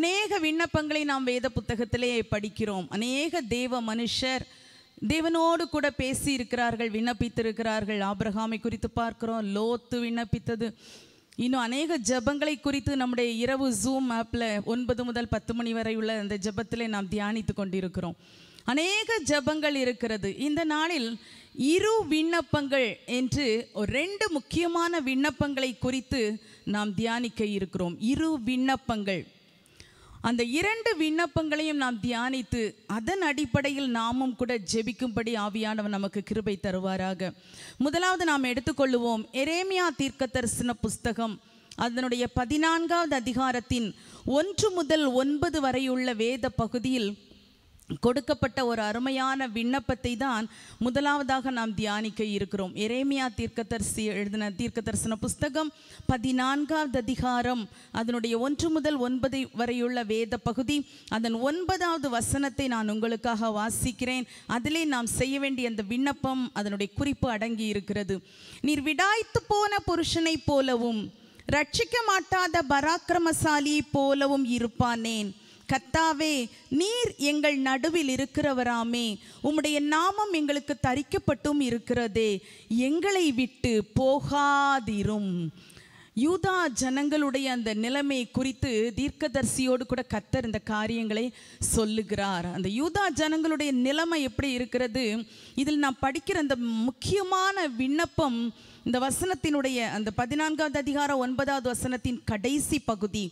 அநேக விண்ணப்பங்களை நாம் வேத புத்தகத்திலே படிக்கிறோம் அநேக தேவ மனுஷர் தேவனோடு கூட பேசி இருக்கிறார்கள் விண்ணப்பித்திருக்கிறார்கள் ஆபிரகாமை குறித்து பார்க்கிறோம் லோத்து விண்ணப்பித்தது இன்னும் அநேக ஜபங்களை குறித்து நம்முடைய இரவு ஜூம் ஆப்பில் ஒன்பது முதல் பத்து மணி வரை உள்ள அந்த ஜபத்திலே நாம் தியானித்து கொண்டிருக்கிறோம் அநேக ஜபங்கள் இருக்கிறது இந்த நாளில் இரு விண்ணப்பங்கள் என்று ரெண்டு முக்கியமான விண்ணப்பங்களை குறித்து நாம் தியானிக்க இருக்கிறோம் இரு விண்ணப்பங்கள் அந்த இரண்டு விண்ணப்பங்களையும் நாம் தியானித்து அதன் அடிப்படையில் நாமும் கூட ஜெபிக்கும்படி ஆவியானவர் நமக்கு கிருபை தருவாராக முதலாவது நாம் எடுத்துக்கொள்ளுவோம் எரேமியா தீர்க்க தரிசன புஸ்தகம் அதனுடைய பதினான்காவது அதிகாரத்தின் ஒன்று முதல் ஒன்பது வரையுள்ள வேத பகுதியில் கொடுக்கப்பட்ட ஒரு அருமையான விண்ணப்பத்தை தான் முதலாவதாக நாம் தியானிக்க இருக்கிறோம் எரேமியா தீர்க்கதரிசி எழுதின தீர்க்கதரிசன புஸ்தகம் பதினான்காவது அதிகாரம் அதனுடைய ஒன்று முதல் ஒன்பது வரையுள்ள வேத பகுதி அதன் ஒன்பதாவது வசனத்தை நான் உங்களுக்காக வாசிக்கிறேன் அதிலே நாம் செய்ய வேண்டிய அந்த விண்ணப்பம் அதனுடைய குறிப்பு அடங்கி இருக்கிறது நீர் விடாய்த்து போன புருஷனைப் போலவும் ரட்சிக்க மாட்டாத பராக்கிரமசாலியைப் போலவும் இருப்பானேன் கத்தாவே நீர் எங்கள் நடுவில் இருக்கிறவராமே உம்முடைய நாமம் எங்களுக்கு தரிக்கப்பட்டும் இருக்கிறதே எங்களை விட்டு போகாதிரும் யூதா ஜனங்களுடைய அந்த நிலைமை குறித்து தீர்க்கதர்சியோடு கூட கத்தர் இந்த காரியங்களை சொல்லுகிறார் அந்த யூதா ஜனங்களுடைய நிலைமை எப்படி இருக்கிறது இதில் நான் படிக்கிற அந்த முக்கியமான விண்ணப்பம் இந்த வசனத்தினுடைய அந்த பதினான்காவது அதிகாரம் ஒன்பதாவது வசனத்தின் கடைசி பகுதி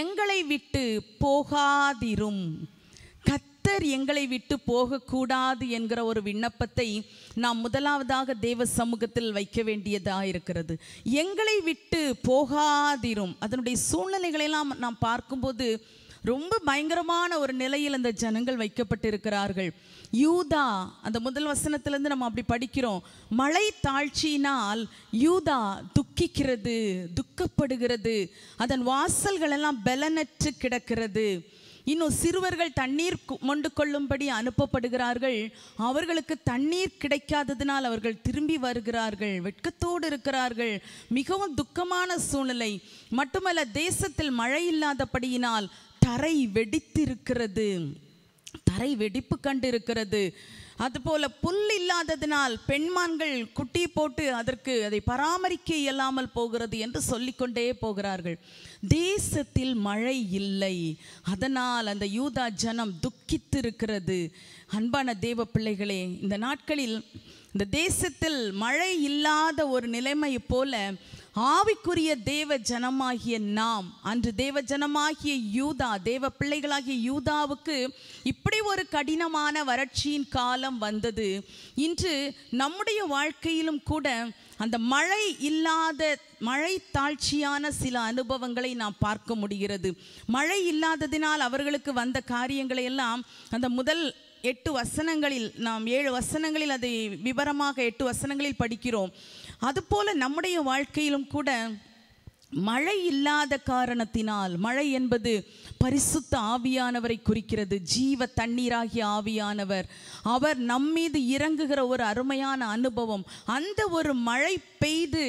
எங்களை விட்டு போகாதிரும் கத்தர் எங்களை விட்டு போகக்கூடாது என்கிற ஒரு விண்ணப்பத்தை நாம் முதலாவதாக தேவ சமூகத்தில் வைக்க வேண்டியதாக இருக்கிறது எங்களை விட்டு போகாதிரும் அதனுடைய சூழ்நிலைகளெல்லாம் நாம் பார்க்கும்போது ரொம்ப பயங்கரமான ஒரு நிலையில் இந்த ஜனங்கள் வைக்கப்பட்டிருக்கிறார்கள் யூதா அந்த முதல் வசனத்திலேருந்து நம்ம அப்படி படிக்கிறோம் மழை தாழ்ச்சியினால் யூதா துக்கிக்கிறது துக்கப்படுகிறது அதன் வாசல்கள் எல்லாம் பலனற்று கிடக்கிறது இன்னும் சிறுவர்கள் தண்ணீர் மொண்டு கொள்ளும்படி அனுப்பப்படுகிறார்கள் அவர்களுக்கு தண்ணீர் கிடைக்காததினால் அவர்கள் திரும்பி வருகிறார்கள் வெட்கத்தோடு இருக்கிறார்கள் மிகவும் துக்கமான சூழ்நிலை மட்டுமல்ல தேசத்தில் மழை இல்லாதபடியினால் தரை வெடித்திருக்கிறது தரை வெடிப்பு கண்டிருக்கிறது அதுபோல புல் இல்லாததினால் பெண்மான்கள் குட்டி போட்டு அதற்கு அதை பராமரிக்க இயலாமல் போகிறது என்று சொல்லிக்கொண்டே போகிறார்கள் தேசத்தில் மழை இல்லை அதனால் அந்த யூதா ஜனம் துக்கித்திருக்கிறது அன்பான தேவ பிள்ளைகளே இந்த நாட்களில் இந்த தேசத்தில் மழை இல்லாத ஒரு நிலைமை போல ஆவிக்குரிய தேவ ஜனமாகிய நாம் அன்று தேவ ஜனமாகிய யூதா தேவ பிள்ளைகளாகிய யூதாவுக்கு இப்படி ஒரு கடினமான வறட்சியின் காலம் வந்தது இன்று நம்முடைய வாழ்க்கையிலும் கூட அந்த மழை இல்லாத மழை தாழ்ச்சியான சில அனுபவங்களை நாம் பார்க்க முடிகிறது மழை இல்லாததினால் அவர்களுக்கு வந்த காரியங்களை எல்லாம் அந்த முதல் எட்டு வசனங்களில் நாம் ஏழு வசனங்களில் அதை விவரமாக எட்டு வசனங்களில் படிக்கிறோம் அதுபோல நம்முடைய வாழ்க்கையிலும் கூட மழை இல்லாத காரணத்தினால் மழை என்பது பரிசுத்த ஆவியானவரை குறிக்கிறது ஜீவ தண்ணீராகிய ஆவியானவர் அவர் நம்மீது இறங்குகிற ஒரு அருமையான அனுபவம் அந்த ஒரு மழை பெய்து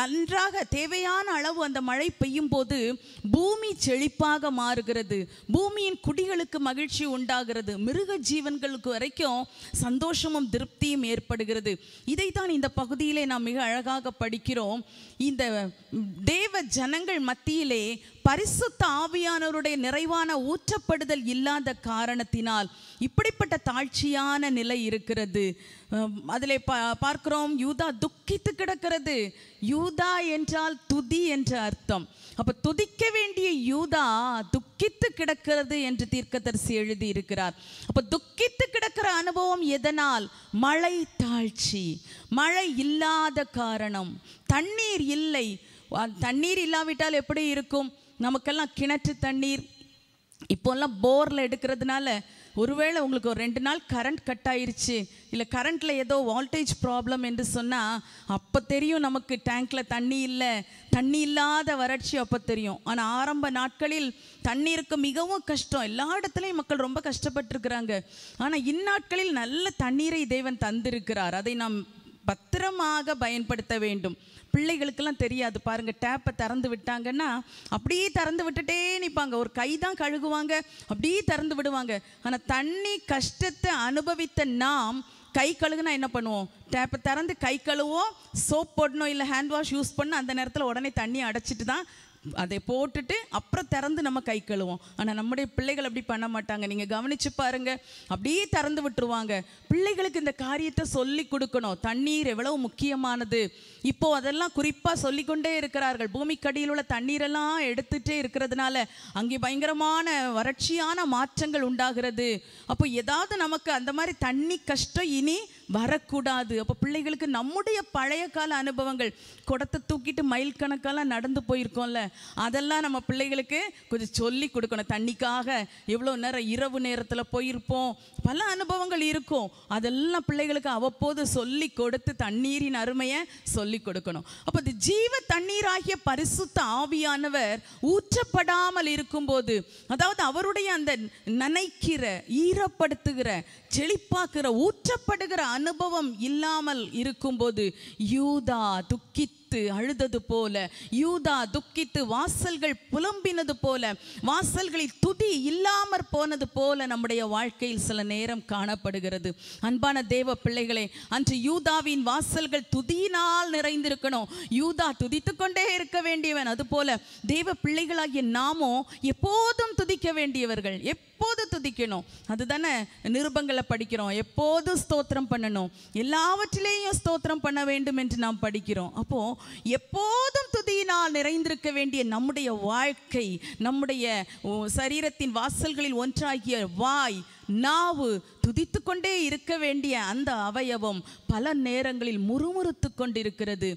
நன்றாக தேவையான அளவு அந்த மழை பெய்யும் போது பூமி செழிப்பாக மாறுகிறது பூமியின் குடிகளுக்கு மகிழ்ச்சி உண்டாகிறது மிருக ஜீவன்களுக்கு வரைக்கும் சந்தோஷமும் திருப்தியும் ஏற்படுகிறது இதைத்தான் இந்த பகுதியிலே நாம் மிக அழகாக படிக்கிறோம் இந்த தேவ ஜனங்கள் மத்தியிலே பரிசுத்த ஆவியானவருடைய நிறைவான ஊற்றப்படுதல் இல்லாத காரணத்தினால் இப்படிப்பட்ட தாழ்ச்சியான நிலை இருக்கிறது அதில் பா பார்க்கிறோம் யூதா துக்கித்து கிடக்கிறது யூதா என்றால் துதி என்ற அர்த்தம் அப்போ துதிக்க வேண்டிய யூதா துக்கித்து கிடக்கிறது என்று தீர்க்கதரிசி எழுதி இருக்கிறார் அப்போ துக்கித்து கிடக்கிற அனுபவம் எதனால் மழை தாழ்ச்சி மழை இல்லாத காரணம் தண்ணீர் இல்லை தண்ணீர் இல்லாவிட்டால் எப்படி இருக்கும் நமக்கெல்லாம் கிணற்று தண்ணீர் இப்போல்லாம் போரில் எடுக்கிறதுனால ஒருவேளை உங்களுக்கு ஒரு ரெண்டு நாள் கரண்ட் கட் ஆயிருச்சு இல்லை கரண்ட்டில் ஏதோ வால்டேஜ் ப்ராப்ளம் என்று சொன்னால் அப்போ தெரியும் நமக்கு டேங்க்கில் தண்ணி இல்லை தண்ணி இல்லாத வறட்சி அப்போ தெரியும் ஆனால் ஆரம்ப நாட்களில் தண்ணீருக்கு மிகவும் கஷ்டம் எல்லா இடத்துலையும் மக்கள் ரொம்ப கஷ்டப்பட்டுருக்கிறாங்க ஆனால் இந்நாட்களில் நல்ல தண்ணீரை தேவன் தந்திருக்கிறார் அதை நாம் பத்திரமாக பயன்படுத்த வேண்டும் பிள்ளைகளுக்கெல்லாம் தெரியாது பாருங்கள் டேப்பை திறந்து விட்டாங்கன்னா அப்படியே திறந்து விட்டுட்டே நிற்பாங்க ஒரு கை தான் கழுகுவாங்க அப்படியே திறந்து விடுவாங்க ஆனால் தண்ணி கஷ்டத்தை அனுபவித்த நாம் கை கழுகுனா என்ன பண்ணுவோம் டேப்பை திறந்து கை கழுவோம் சோப் போடணும் இல்லை ஹேண்ட் வாஷ் யூஸ் பண்ணால் அந்த நேரத்தில் உடனே தண்ணி அடைச்சிட்டு தான் அதை போட்டுட்டு அப்புறம் திறந்து நம்ம கை கழுவோம் ஆனால் நம்முடைய பிள்ளைகள் அப்படி பண்ண மாட்டாங்க நீங்கள் கவனித்து பாருங்க அப்படியே திறந்து விட்டுருவாங்க பிள்ளைகளுக்கு இந்த காரியத்தை சொல்லி கொடுக்கணும் தண்ணீர் எவ்வளவு முக்கியமானது இப்போ அதெல்லாம் குறிப்பாக சொல்லிக்கொண்டே இருக்கிறார்கள் பூமிக்கடியில் உள்ள தண்ணீரெல்லாம் எடுத்துகிட்டே இருக்கிறதுனால அங்கே பயங்கரமான வறட்சியான மாற்றங்கள் உண்டாகிறது அப்போ ஏதாவது நமக்கு அந்த மாதிரி தண்ணி கஷ்டம் இனி வரக்கூடாது அப்போ பிள்ளைகளுக்கு நம்முடைய பழைய கால அனுபவங்கள் குடத்தை தூக்கிட்டு மைல் கணக்கெல்லாம் நடந்து போயிருக்கோம்ல அதெல்லாம் நம்ம பிள்ளைகளுக்கு கொஞ்சம் சொல்லி கொடுக்கணும் தண்ணிக்காக எவ்வளோ நேரம் இரவு நேரத்தில் போயிருப்போம் பல அனுபவங்கள் இருக்கும் அதெல்லாம் பிள்ளைகளுக்கு அவ்வப்போது சொல்லி கொடுத்து தண்ணீரின் அருமையை சொல்லி கொடுக்கணும் அப்போ இந்த ஜீவ தண்ணீராகிய பரிசுத்த ஆவியானவர் ஊற்றப்படாமல் இருக்கும்போது அதாவது அவருடைய அந்த நினைக்கிற ஈரப்படுத்துகிற செழிப்பாக்குற ஊற்றப்படுகிற அனுபவம் இல்லாமல் இருக்கும்போது யூதா துக்கி துக்கித்து அழுதது போல யூதா துக்கித்து வாசல்கள் புலம்பினது போல வாசல்களில் துதி இல்லாமற் போனது போல நம்முடைய வாழ்க்கையில் சில நேரம் காணப்படுகிறது அன்பான தேவ பிள்ளைகளே அன்று யூதாவின் வாசல்கள் துதியினால் நிறைந்திருக்கணும் யூதா துதித்து கொண்டே இருக்க வேண்டியவன் அதுபோல தேவ பிள்ளைகளாகிய நாமோ எப்போதும் துதிக்க வேண்டியவர்கள் எப்போது துதிக்கணும் அதுதானே நிருபங்களை படிக்கிறோம் எப்போதும் ஸ்தோத்திரம் பண்ணணும் எல்லாவற்றிலேயும் ஸ்தோத்திரம் பண்ண வேண்டும் என்று நாம் படிக்கிறோம் அப்போ எப்போதும் துதியினால் நிறைந்திருக்க வேண்டிய நம்முடைய வாழ்க்கை நம்முடைய சரீரத்தின் வாசல்களில் ஒன்றாகிய வாய் நாவு துதித்து கொண்டே இருக்க வேண்டிய அந்த அவயவம் பல நேரங்களில் முறுமுறுத்து கொண்டிருக்கிறது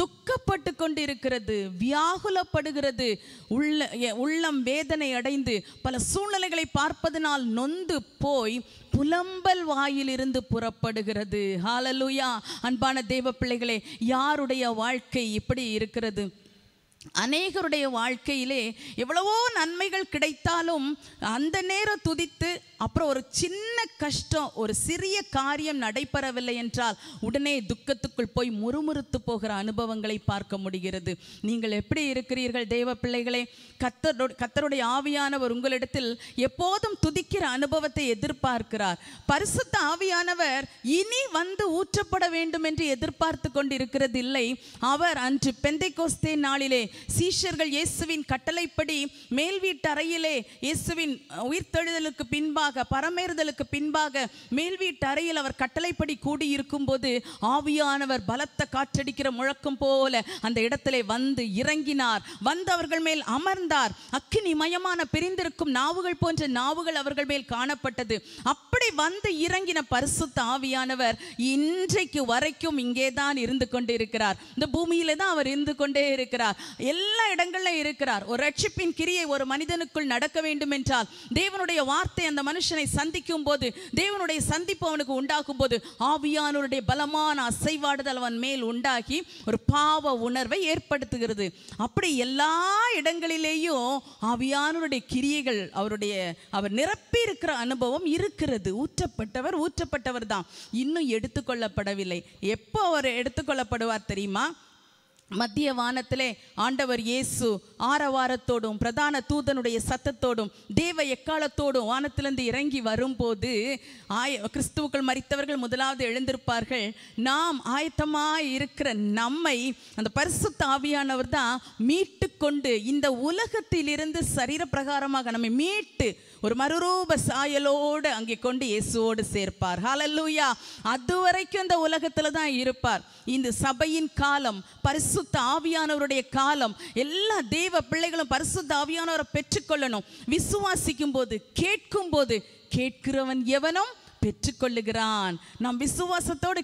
துக்கப்பட்டு கொண்டிருக்கிறது வியாகுலப்படுகிறது உள்ள உள்ளம் வேதனை அடைந்து பல சூழ்நிலைகளை பார்ப்பதனால் நொந்து போய் புலம்பல் வாயிலிருந்து புறப்படுகிறது ஹாலலுயா அன்பான தெய்வ பிள்ளைகளே யாருடைய வாழ்க்கை இப்படி இருக்கிறது அநேகருடைய வாழ்க்கையிலே எவ்வளவோ நன்மைகள் கிடைத்தாலும் அந்த நேரம் துதித்து அப்புறம் ஒரு சின்ன கஷ்டம் ஒரு சிறிய காரியம் நடைபெறவில்லை என்றால் உடனே துக்கத்துக்குள் போய் முறுமுறுத்து போகிற அனுபவங்களை பார்க்க முடிகிறது நீங்கள் எப்படி இருக்கிறீர்கள் தெய்வ பிள்ளைகளே கத்தரு கத்தருடைய ஆவியானவர் உங்களிடத்தில் எப்போதும் துதிக்கிற அனுபவத்தை எதிர்பார்க்கிறார் பரிசுத்த ஆவியானவர் இனி வந்து ஊற்றப்பட வேண்டும் என்று எதிர்பார்த்து கொண்டிருக்கிறது இல்லை அவர் அன்று பெந்தை கோஸ்தே நாளிலே சீஷர்கள் இயேசுவின் கட்டளைப்படி மேல் வீட்டறையிலே இயேசுவின் உயிர்த்தெழுதலுக்கு பின்பாக பரமேறுதலுக்கு பின்பாக மேல் வீட்டறையில் அவர் கட்டளைப்படி கூடியிருக்கும் போது ஆவியானவர் பலத்த காற்றடிக்கிற முழக்கம் போல அந்த இடத்திலே வந்து இறங்கினார் வந்து அவர்கள் மேல் அமர்ந்தார் அக்கினி மயமான பிரிந்திருக்கும் நாவுகள் போன்ற நாவுகள் அவர்கள் மேல் காணப்பட்டது அப்படி வந்து இறங்கின பரிசுத்த ஆவியானவர் இன்றைக்கு வரைக்கும் இங்கே தான் இருந்து கொண்டிருக்கிறார் இந்த பூமியில தான் அவர் இருந்து கொண்டே இருக்கிறார் எல்லா இடங்களில் இருக்கிறார் ஒரு ரட்சிப்பின் கிரியை ஒரு மனிதனுக்குள் நடக்க வேண்டும் என்றால் தேவனுடைய வார்த்தை அந்த மனுஷனை சந்திக்கும் போது தேவனுடைய சந்திப்பு அவனுக்கு உண்டாகும் போது ஆவியானவருடைய பலமான அசைவாடுதல் அவன் மேல் உண்டாகி ஒரு பாவ உணர்வை ஏற்படுத்துகிறது அப்படி எல்லா இடங்களிலேயும் ஆவியானவருடைய கிரியைகள் அவருடைய அவர் நிரப்பி இருக்கிற அனுபவம் இருக்கிறது ஊற்றப்பட்டவர் ஊற்றப்பட்டவர் தான் இன்னும் எடுத்துக்கொள்ளப்படவில்லை எப்போ அவர் எடுத்துக்கொள்ளப்படுவார் தெரியுமா மத்திய வானத்திலே ஆண்டவர் இயேசு ஆரவாரத்தோடும் பிரதான தூதனுடைய சத்தத்தோடும் தேவ எக்காலத்தோடும் வானத்திலிருந்து இறங்கி வரும்போது ஆய கிறிஸ்துவுக்கள் மறித்தவர்கள் முதலாவது எழுந்திருப்பார்கள் நாம் ஆயத்தமாக இருக்கிற நம்மை அந்த பரிசு தாவியானவர் தான் மீட்டு கொண்டு இந்த உலகத்திலிருந்து சரீர பிரகாரமாக நம்மை மீட்டு ஒரு மறுரூப சாயலோடு அங்கே கொண்டு இயேசுவோடு சேர்ப்பார் ஹலல்லூயா அது வரைக்கும் இந்த உலகத்தில் தான் இருப்பார் இந்த சபையின் காலம் பரிசுத்த ஆவியானவருடைய காலம் எல்லா தெய்வ பிள்ளைகளும் பரிசுத்த ஆவியானவரை பெற்றுக்கொள்ளணும் விசுவாசிக்கும் போது கேட்கும் போது கேட்கிறவன் எவனும் பெற்றுக்கொள்ளுகிறான் நாம் விசுவாசத்தோடு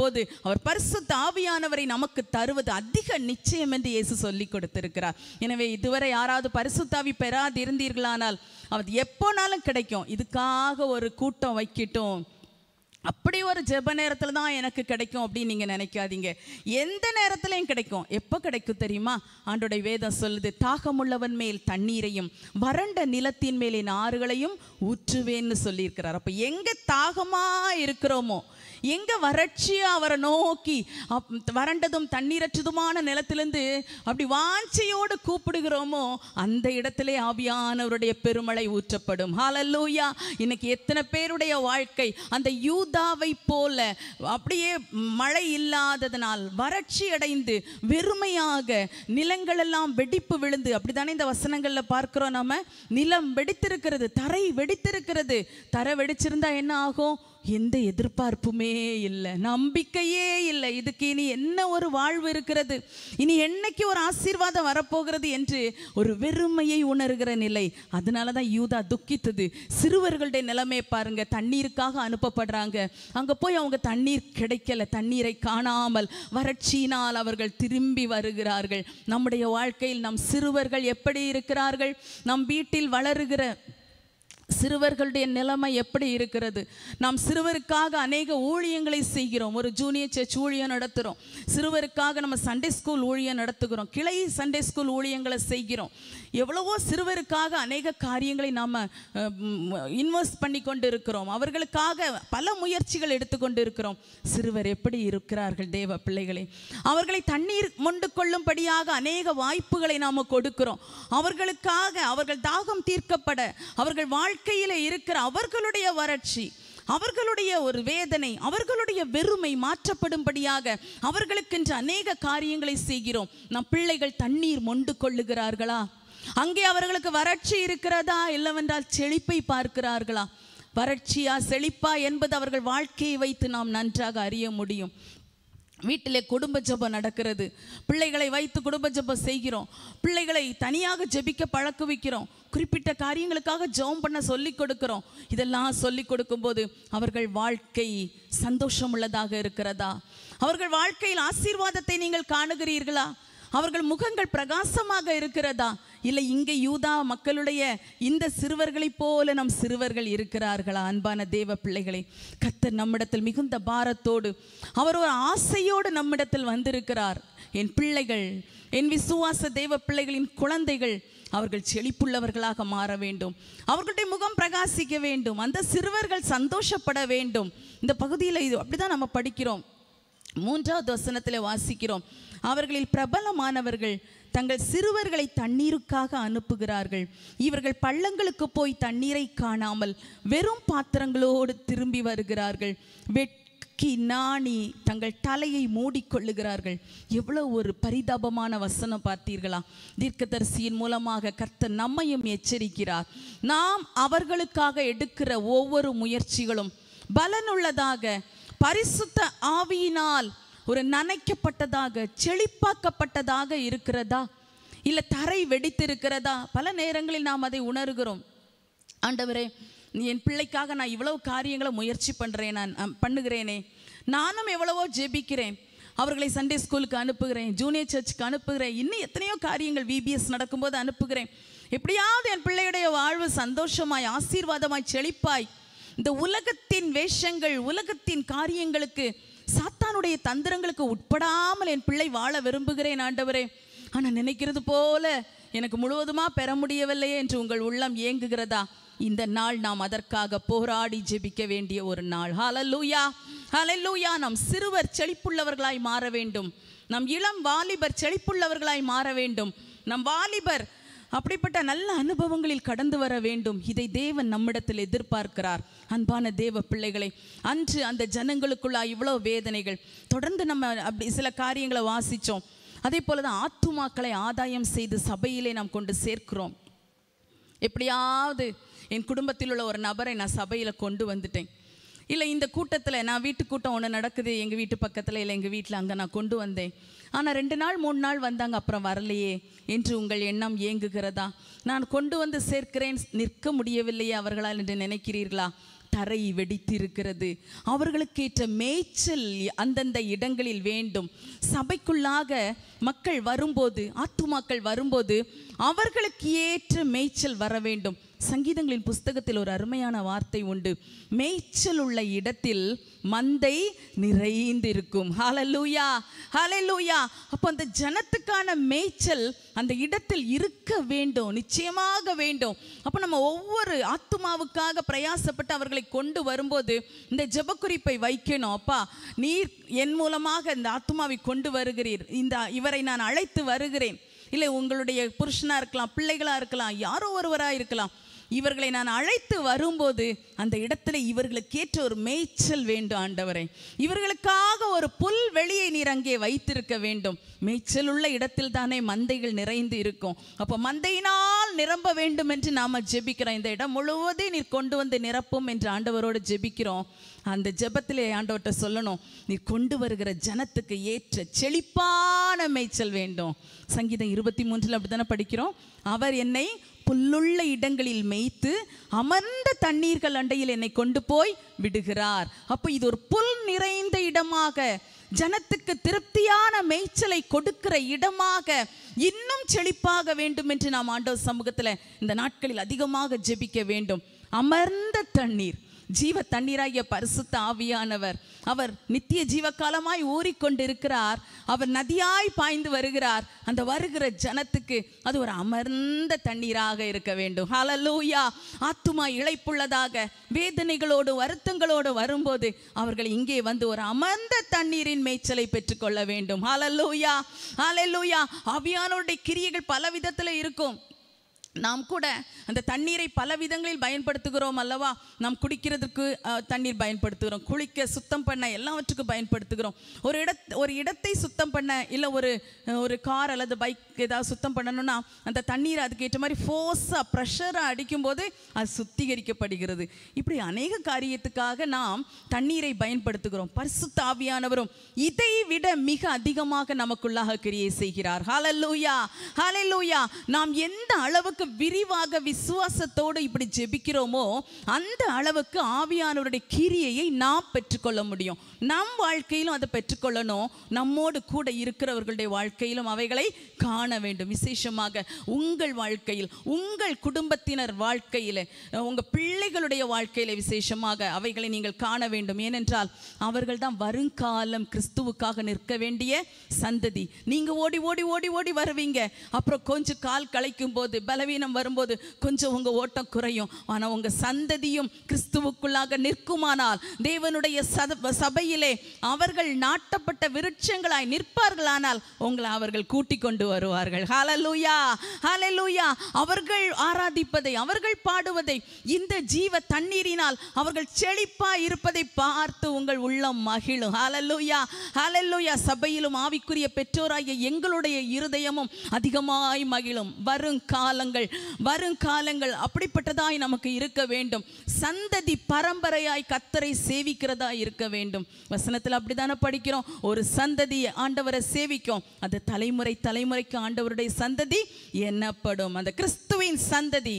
போது அவர் பரிசு தாவியானவரை நமக்கு தருவது அதிக நிச்சயம் என்று இயேசு சொல்லி கொடுத்திருக்கிறார் எனவே இதுவரை யாராவது பரிசுத்தாவி பெறாதிருந்தீர்களானால் அவர் எப்போனாலும் கிடைக்கும் இதுக்காக ஒரு கூட்டம் வைக்கட்டும் அப்படி ஒரு ஜெப நேரத்தில் தான் எனக்கு கிடைக்கும் அப்படின்னு நீங்கள் நினைக்காதீங்க எந்த நேரத்துலையும் கிடைக்கும் எப்போ கிடைக்கும் தெரியுமா ஆண்டோடைய வேதம் சொல்லுது தாகமுள்ளவன் மேல் தண்ணீரையும் வறண்ட நிலத்தின் மேலின் ஆறுகளையும் ஊற்றுவேன்னு சொல்லியிருக்கிறார் அப்போ எங்கே தாகமாக இருக்கிறோமோ எங்க வறட்சியா அவரை நோக்கி அப் வறண்டதும் தண்ணீரற்றதுமான நிலத்திலிருந்து அப்படி வாஞ்சியோடு கூப்பிடுகிறோமோ அந்த இடத்திலே ஆவியானவருடைய பெருமழை ஊற்றப்படும் ஹாலல்லூயா இன்னைக்கு எத்தனை பேருடைய வாழ்க்கை அந்த யூதாவை போல அப்படியே மழை இல்லாததனால் வறட்சி அடைந்து வெறுமையாக நிலங்களெல்லாம் வெடிப்பு விழுந்து அப்படிதானே இந்த வசனங்களில் பார்க்கிறோம் நம்ம நிலம் வெடித்திருக்கிறது தரை வெடித்திருக்கிறது தரை வெடிச்சிருந்தா என்ன ஆகும் எந்த எதிர்பார்ப்புமே இல்லை நம்பிக்கையே இல்லை இதுக்கு இனி என்ன ஒரு வாழ்வு இருக்கிறது இனி என்னைக்கு ஒரு ஆசீர்வாதம் வரப்போகிறது என்று ஒரு வெறுமையை உணர்கிற நிலை அதனால தான் யூதா துக்கித்தது சிறுவர்களுடைய நிலைமையை பாருங்க தண்ணீருக்காக அனுப்பப்படுறாங்க அங்கே போய் அவங்க தண்ணீர் கிடைக்கல தண்ணீரை காணாமல் வறட்சியினால் அவர்கள் திரும்பி வருகிறார்கள் நம்முடைய வாழ்க்கையில் நம் சிறுவர்கள் எப்படி இருக்கிறார்கள் நம் வீட்டில் வளருகிற சிறுவர்களுடைய நிலைமை எப்படி இருக்கிறது நாம் சிறுவருக்காக அநேக ஊழியங்களை செய்கிறோம் ஒரு ஜூனியர் சர்ச் ஊழியம் நடத்துகிறோம் சிறுவருக்காக நம்ம சண்டே ஸ்கூல் ஊழியம் நடத்துகிறோம் கிளை சண்டே ஸ்கூல் ஊழியங்களை செய்கிறோம் எவ்வளவோ சிறுவருக்காக அநேக காரியங்களை நாம் இன்வெஸ்ட் பண்ணி கொண்டு இருக்கிறோம் அவர்களுக்காக பல முயற்சிகள் எடுத்துக்கொண்டு இருக்கிறோம் சிறுவர் எப்படி இருக்கிறார்கள் தேவ பிள்ளைகளை அவர்களை தண்ணீர் மொண்டு கொள்ளும்படியாக அநேக வாய்ப்புகளை நாம் கொடுக்கிறோம் அவர்களுக்காக அவர்கள் தாகம் தீர்க்கப்பட அவர்கள் வாழ் வாழ்க்கையில் இருக்கிற அவர்களுடைய வறட்சி அவர்களுடைய ஒரு வேதனை அவர்களுடைய வெறுமை மாற்றப்படும்படியாக அவர்களுக்கென்று அநேக காரியங்களை செய்கிறோம் நம் பிள்ளைகள் தண்ணீர் மொண்டு கொள்ளுகிறார்களா அங்கே அவர்களுக்கு வறட்சி இருக்கிறதா இல்லவென்றால் செழிப்பை பார்க்கிறார்களா வறட்சியா செழிப்பா என்பது அவர்கள் வாழ்க்கையை வைத்து நாம் நன்றாக அறிய முடியும் வீட்டிலே குடும்ப ஜபம் நடக்கிறது பிள்ளைகளை வைத்து குடும்ப ஜபம் செய்கிறோம் பிள்ளைகளை தனியாக ஜபிக்க பழக்க வைக்கிறோம் குறிப்பிட்ட காரியங்களுக்காக ஜெபம் பண்ண சொல்லிக் கொடுக்கிறோம் இதெல்லாம் சொல்லிக் கொடுக்கும்போது அவர்கள் வாழ்க்கை சந்தோஷம் உள்ளதாக இருக்கிறதா அவர்கள் வாழ்க்கையில் ஆசீர்வாதத்தை நீங்கள் காணுகிறீர்களா அவர்கள் முகங்கள் பிரகாசமாக இருக்கிறதா இல்லை இங்கே யூதா மக்களுடைய இந்த சிறுவர்களைப் போல நம் சிறுவர்கள் இருக்கிறார்களா அன்பான தேவ பிள்ளைகளை கத்தர் நம்மிடத்தில் மிகுந்த பாரத்தோடு அவர் ஒரு ஆசையோடு நம்மிடத்தில் வந்திருக்கிறார் என் பிள்ளைகள் என் விசுவாச தெய்வ பிள்ளைகளின் குழந்தைகள் அவர்கள் செழிப்புள்ளவர்களாக மாற வேண்டும் அவர்களுடைய முகம் பிரகாசிக்க வேண்டும் அந்த சிறுவர்கள் சந்தோஷப்பட வேண்டும் இந்த பகுதியில் இது அப்படிதான் நம்ம படிக்கிறோம் மூன்றாவது வசனத்தில் வாசிக்கிறோம் அவர்களில் பிரபலமானவர்கள் தங்கள் சிறுவர்களை தண்ணீருக்காக அனுப்புகிறார்கள் இவர்கள் பள்ளங்களுக்கு போய் தண்ணீரை காணாமல் வெறும் பாத்திரங்களோடு திரும்பி வருகிறார்கள் வெட்கி நாணி தங்கள் தலையை மூடிக்கொள்ளுகிறார்கள் எவ்வளோ ஒரு பரிதாபமான வசனம் பார்த்தீர்களா தீர்க்கதரிசியின் மூலமாக கர்த்தர் நம்மையும் எச்சரிக்கிறார் நாம் அவர்களுக்காக எடுக்கிற ஒவ்வொரு முயற்சிகளும் பலனுள்ளதாக பரிசுத்த ஆவியினால் ஒரு நனைக்கப்பட்டதாக செழிப்பாக்கப்பட்டதாக இருக்கிறதா இல்லை தரை வெடித்திருக்கிறதா பல நேரங்களில் நாம் அதை உணர்கிறோம் ஆண்டவரே என் பிள்ளைக்காக நான் இவ்வளவு காரியங்களை முயற்சி பண்ணுறேன் நான் பண்ணுகிறேனே நானும் எவ்வளவோ ஜெபிக்கிறேன் அவர்களை சண்டே ஸ்கூலுக்கு அனுப்புகிறேன் ஜூனியர் சர்ச்சுக்கு அனுப்புகிறேன் இன்னும் எத்தனையோ காரியங்கள் விபிஎஸ் நடக்கும்போது அனுப்புகிறேன் எப்படியாவது என் பிள்ளையுடைய வாழ்வு சந்தோஷமாய் ஆசீர்வாதமாய் செழிப்பாய் இந்த உலகத்தின் வேஷங்கள் உலகத்தின் காரியங்களுக்கு சாத்தானுடைய தந்திரங்களுக்கு உட்படாமல் என் பிள்ளை வாழ விரும்புகிறேன் ஆண்டவரே ஆனால் நினைக்கிறது போல எனக்கு முழுவதுமா பெற முடியவில்லையே என்று உங்கள் உள்ளம் ஏங்குகிறதா இந்த நாள் நாம் அதற்காக போராடி ஜெபிக்க வேண்டிய ஒரு நாள் ஹலல்லூயா ஹலல்லூயா நம் சிறுவர் செழிப்புள்ளவர்களாய் மாற வேண்டும் நம் இளம் வாலிபர் செழிப்புள்ளவர்களாய் மாற வேண்டும் நம் வாலிபர் அப்படிப்பட்ட நல்ல அனுபவங்களில் கடந்து வர வேண்டும் இதை தேவன் நம்மிடத்தில் எதிர்பார்க்கிறார் அன்பான தேவ பிள்ளைகளை அன்று அந்த ஜனங்களுக்குள்ளா இவ்வளோ வேதனைகள் தொடர்ந்து நம்ம அப்படி சில காரியங்களை வாசித்தோம் அதே போல தான் ஆத்துமாக்களை ஆதாயம் செய்து சபையிலே நாம் கொண்டு சேர்க்கிறோம் எப்படியாவது என் குடும்பத்தில் உள்ள ஒரு நபரை நான் சபையில் கொண்டு வந்துட்டேன் இல்லை இந்த கூட்டத்தில் நான் வீட்டு கூட்டம் ஒன்று நடக்குது எங்கள் வீட்டு பக்கத்தில் இல்லை எங்கள் வீட்டில் அங்கே நான் கொண்டு வந்தேன் ஆனால் ரெண்டு நாள் மூணு நாள் வந்தாங்க அப்புறம் வரலையே என்று உங்கள் எண்ணம் ஏங்குகிறதா நான் கொண்டு வந்து சேர்க்கிறேன் நிற்க முடியவில்லையே அவர்களால் என்று நினைக்கிறீர்களா தரை வெடித்திருக்கிறது அவர்களுக்கேற்ற மேய்ச்சல் அந்தந்த இடங்களில் வேண்டும் சபைக்குள்ளாக மக்கள் வரும்போது ஆத்துமாக்கள் வரும்போது அவர்களுக்கு ஏற்ற மேய்ச்சல் வர வேண்டும் சங்கீதங்களின் புஸ்தகத்தில் ஒரு அருமையான வார்த்தை உண்டு மேய்ச்சல் உள்ள இடத்தில் மந்தை நிறைந்திருக்கும் ஹலலூயா ஹலலூயா அப்போ அந்த ஜனத்துக்கான மேய்ச்சல் அந்த இடத்தில் இருக்க வேண்டும் நிச்சயமாக வேண்டும் அப்போ நம்ம ஒவ்வொரு ஆத்துமாவுக்காக பிரயாசப்பட்டு அவர்களை கொண்டு வரும்போது இந்த ஜபக்குறிப்பை வைக்கணும் அப்பா நீர் என் மூலமாக இந்த ஆத்மாவை கொண்டு வருகிறீர் இந்த இவரை நான் அழைத்து வருகிறேன் இல்லை உங்களுடைய புருஷனாக இருக்கலாம் பிள்ளைகளாக இருக்கலாம் யாரோ ஒருவராக இருக்கலாம் இவர்களை நான் அழைத்து வரும்போது அந்த இடத்துல இவர்களுக்கு ஏற்ற ஒரு மேய்ச்சல் வேண்டும் ஆண்டவரை இவர்களுக்காக ஒரு புல் வெளியை நீர் அங்கே வைத்திருக்க வேண்டும் மேய்ச்சல் உள்ள இடத்தில் தானே மந்தைகள் நிறைந்து இருக்கும் அப்போ மந்தையினால் நிரம்ப வேண்டும் என்று நாம ஜெபிக்கிறோம் இந்த இடம் முழுவதும் நீர் கொண்டு வந்து நிரப்பும் என்று ஆண்டவரோடு ஜெபிக்கிறோம் அந்த ஜபத்திலே ஆண்டவர்கிட்ட சொல்லணும் நீ கொண்டு வருகிற ஜனத்துக்கு ஏற்ற செழிப்பான மேய்ச்சல் வேண்டும் சங்கீதம் இருபத்தி மூன்றில் அப்படி தானே படிக்கிறோம் அவர் என்னை புல்லுள்ள இடங்களில் மேய்த்து அமர்ந்த தண்ணீர்கள் அண்டையில் என்னை கொண்டு போய் விடுகிறார் அப்போ இது ஒரு புல் நிறைந்த இடமாக ஜனத்துக்கு திருப்தியான மேய்ச்சலை கொடுக்கிற இடமாக இன்னும் செழிப்பாக வேண்டும் என்று நாம் ஆண்டவர் சமூகத்தில் இந்த நாட்களில் அதிகமாக ஜெபிக்க வேண்டும் அமர்ந்த தண்ணீர் ஜீவ தண்ணீராகிய பரிசுத்த ஆவியானவர் அவர் நித்திய ஜீவகாலமாய் ஊறிக்கொண்டிருக்கிறார் அவர் நதியாய் பாய்ந்து வருகிறார் அந்த வருகிற ஜனத்துக்கு அது ஒரு அமர்ந்த தண்ணீராக இருக்க வேண்டும் ஹலலூயா ஆத்துமா இழைப்புள்ளதாக வேதனைகளோடு வருத்தங்களோடு வரும்போது அவர்கள் இங்கே வந்து ஒரு அமர்ந்த தண்ணீரின் மேய்ச்சலை பெற்றுக்கொள்ள வேண்டும் ஹலலூயா ஹலலூயா ஆவியானோருடைய கிரியைகள் பல விதத்தில் இருக்கும் நாம் கூட அந்த தண்ணீரை பல விதங்களில் பயன்படுத்துகிறோம் அல்லவா நாம் குடிக்கிறதுக்கு தண்ணீர் பயன்படுத்துகிறோம் குளிக்க சுத்தம் பண்ண எல்லாவற்றுக்கும் பயன்படுத்துகிறோம் ஒரு இட ஒரு இடத்தை சுத்தம் பண்ண இல்லை ஒரு ஒரு கார் அல்லது பைக் ஏதாவது சுத்தம் பண்ணணும்னா அந்த தண்ணீரை அதுக்கேற்ற மாதிரி ஃபோர்ஸாக ப்ரெஷராக அடிக்கும்போது அது சுத்திகரிக்கப்படுகிறது இப்படி அநேக காரியத்துக்காக நாம் தண்ணீரை பயன்படுத்துகிறோம் தாவியானவரும் இதை விட மிக அதிகமாக நமக்குள்ளாக கிரியை செய்கிறார் ஹாலல்லூயா ஹாலல்லூயா நாம் எந்த அளவுக்கு அளவுக்கு விரிவாக விசுவாசத்தோடு இப்படி ஜெபிக்கிறோமோ அந்த அளவுக்கு ஆவியானவருடைய கிரியையை நாம் பெற்றுக்கொள்ள முடியும் நம் வாழ்க்கையிலும் அதை பெற்றுக்கொள்ளணும் நம்மோடு கூட இருக்கிறவர்களுடைய வாழ்க்கையிலும் அவைகளை காண வேண்டும் விசேஷமாக உங்கள் வாழ்க்கையில் உங்கள் குடும்பத்தினர் வாழ்க்கையில் உங்கள் பிள்ளைகளுடைய வாழ்க்கையில் விசேஷமாக அவைகளை நீங்கள் காண வேண்டும் ஏனென்றால் அவர்கள் தான் வருங்காலம் கிறிஸ்துவுக்காக நிற்க வேண்டிய சந்ததி நீங்கள் ஓடி ஓடி ஓடி ஓடி வருவீங்க அப்புறம் கொஞ்சம் கால் கலைக்கும் போது பலவீன பலவீனம் வரும்போது கொஞ்சம் உங்கள் ஓட்டம் குறையும் ஆனால் உங்கள் சந்ததியும் கிறிஸ்துவுக்குள்ளாக நிற்குமானால் தேவனுடைய சபையிலே அவர்கள் நாட்டப்பட்ட விருட்சங்களாய் நிற்பார்களானால் உங்களை அவர்கள் கூட்டி கொண்டு வருவார்கள் ஹலலூயா ஹலலூயா அவர்கள் ஆராதிப்பதை அவர்கள் பாடுவதை இந்த ஜீவ தண்ணீரினால் அவர்கள் செழிப்பா இருப்பதை பார்த்து உங்கள் உள்ளம் மகிழும் ஹாலல்லூயா ஹாலல்லூயா சபையிலும் ஆவிக்குரிய பெற்றோராகிய எங்களுடைய இருதயமும் அதிகமாய் மகிழும் வரும் காலங்கள் காலங்கள் வரும் காலங்கள் அப்படிப்பட்டதாய் நமக்கு இருக்க வேண்டும் சந்ததி பரம்பரையாய் கத்தரை சேவிக்கிறதா இருக்க வேண்டும் வசனத்தில் அப்படிதானே படிக்கிறோம் ஒரு சந்ததி ஆண்டவரை சேவிக்கும் அது தலைமுறை தலைமுறைக்கு ஆண்டவருடைய சந்ததி என்னப்படும் அந்த கிறிஸ்துவின் சந்ததி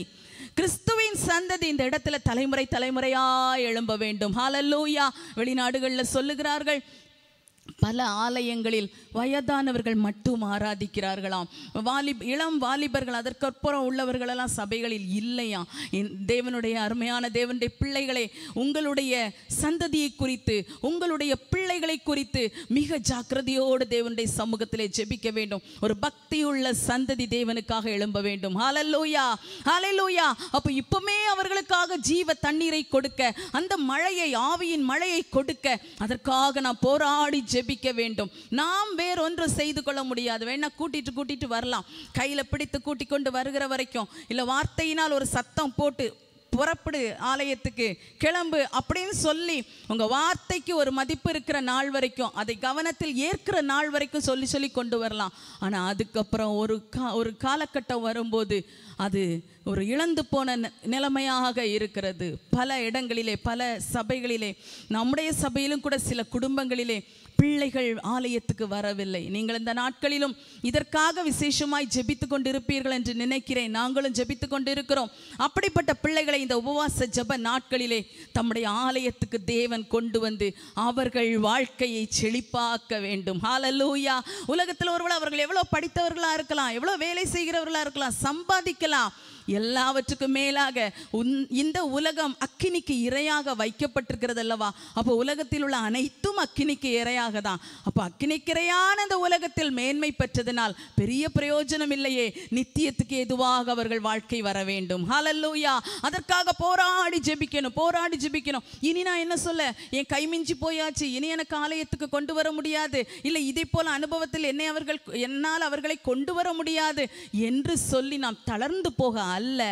கிறிஸ்துவின் சந்ததி இந்த இடத்துல தலைமுறை தலைமுறையாய் எழும்ப வேண்டும் ஹாலல்லூயா வெளிநாடுகளில் சொல்லுகிறார்கள் பல ஆலயங்களில் வயதானவர்கள் மட்டும் ஆராதிக்கிறார்களாம் வாலி இளம் வாலிபர்கள் அதற்கப்புறம் உள்ளவர்களெல்லாம் சபைகளில் இல்லையா தேவனுடைய அருமையான தேவனுடைய பிள்ளைகளை உங்களுடைய சந்ததியை குறித்து உங்களுடைய பிள்ளைகளை குறித்து மிக ஜாக்கிரதையோடு தேவனுடைய சமூகத்திலே ஜெபிக்க வேண்டும் ஒரு பக்தியுள்ள சந்ததி தேவனுக்காக எழும்ப வேண்டும் ஹலலூயா ஹலலூயா அப்போ இப்பவுமே அவர்களுக்காக ஜீவ தண்ணீரை கொடுக்க அந்த மழையை ஆவியின் மழையை கொடுக்க அதற்காக நான் போராடி ஜெபிக்க வேண்டும் நாம் ஒன்று செய்து கொள்ள முடியாது வேணா கூட்டிட்டு கூட்டிட்டு வரலாம் கையில பிடித்து கூட்டிக் கொண்டு வருகிற வரைக்கும் இல்லை வார்த்தையினால் ஒரு சத்தம் போட்டு புறப்படு ஆலயத்துக்கு கிளம்பு அப்படின்னு சொல்லி உங்கள் வார்த்தைக்கு ஒரு மதிப்பு இருக்கிற நாள் வரைக்கும் அதை கவனத்தில் ஏற்கிற நாள் வரைக்கும் சொல்லி சொல்லி கொண்டு வரலாம் ஆனால் அதுக்கப்புறம் ஒரு கா ஒரு காலகட்டம் வரும்போது அது ஒரு இழந்து போன நிலைமையாக இருக்கிறது பல இடங்களிலே பல சபைகளிலே நம்முடைய சபையிலும் கூட சில குடும்பங்களிலே பிள்ளைகள் ஆலயத்துக்கு வரவில்லை நீங்கள் இந்த நாட்களிலும் இதற்காக விசேஷமாய் ஜெபித்து கொண்டிருப்பீர்கள் என்று நினைக்கிறேன் நாங்களும் ஜெபித்து கொண்டிருக்கிறோம் அப்படிப்பட்ட பிள்ளைகளை இந்த உபவாச ஜப நாட்களிலே தம்முடைய ஆலயத்துக்கு தேவன் கொண்டு வந்து அவர்கள் வாழ்க்கையை செழிப்பாக்க வேண்டும் ஹாலலூயா உலகத்தில் ஒருவள் அவர்கள் எவ்வளோ படித்தவர்களாக இருக்கலாம் எவ்வளோ வேலை செய்கிறவர்களாக இருக்கலாம் சம்பாதிக்கலாம் எல்லாவற்றுக்கும் மேலாக உன் இந்த உலகம் அக்கினிக்கு இரையாக வைக்கப்பட்டிருக்கிறது அல்லவா அப்போ உலகத்தில் உள்ள அனைத்தும் அக்கினிக்கு இரையாக தான் அப்போ அக்கினிக்கிரையான அந்த உலகத்தில் மேன்மை பெற்றதினால் பெரிய பிரயோஜனம் இல்லையே நித்தியத்துக்கு எதுவாக அவர்கள் வாழ்க்கை வர வேண்டும் ஹலல்லூயா அதற்காக போராடி ஜெபிக்கணும் போராடி ஜெபிக்கணும் இனி நான் என்ன சொல்ல என் கைமிஞ்சி போயாச்சு இனி எனக்கு ஆலயத்துக்கு கொண்டு வர முடியாது இல்லை இதை போல அனுபவத்தில் என்னை அவர்கள் என்னால் அவர்களை கொண்டு வர முடியாது என்று சொல்லி நாம் தளர்ந்து போக அல்ல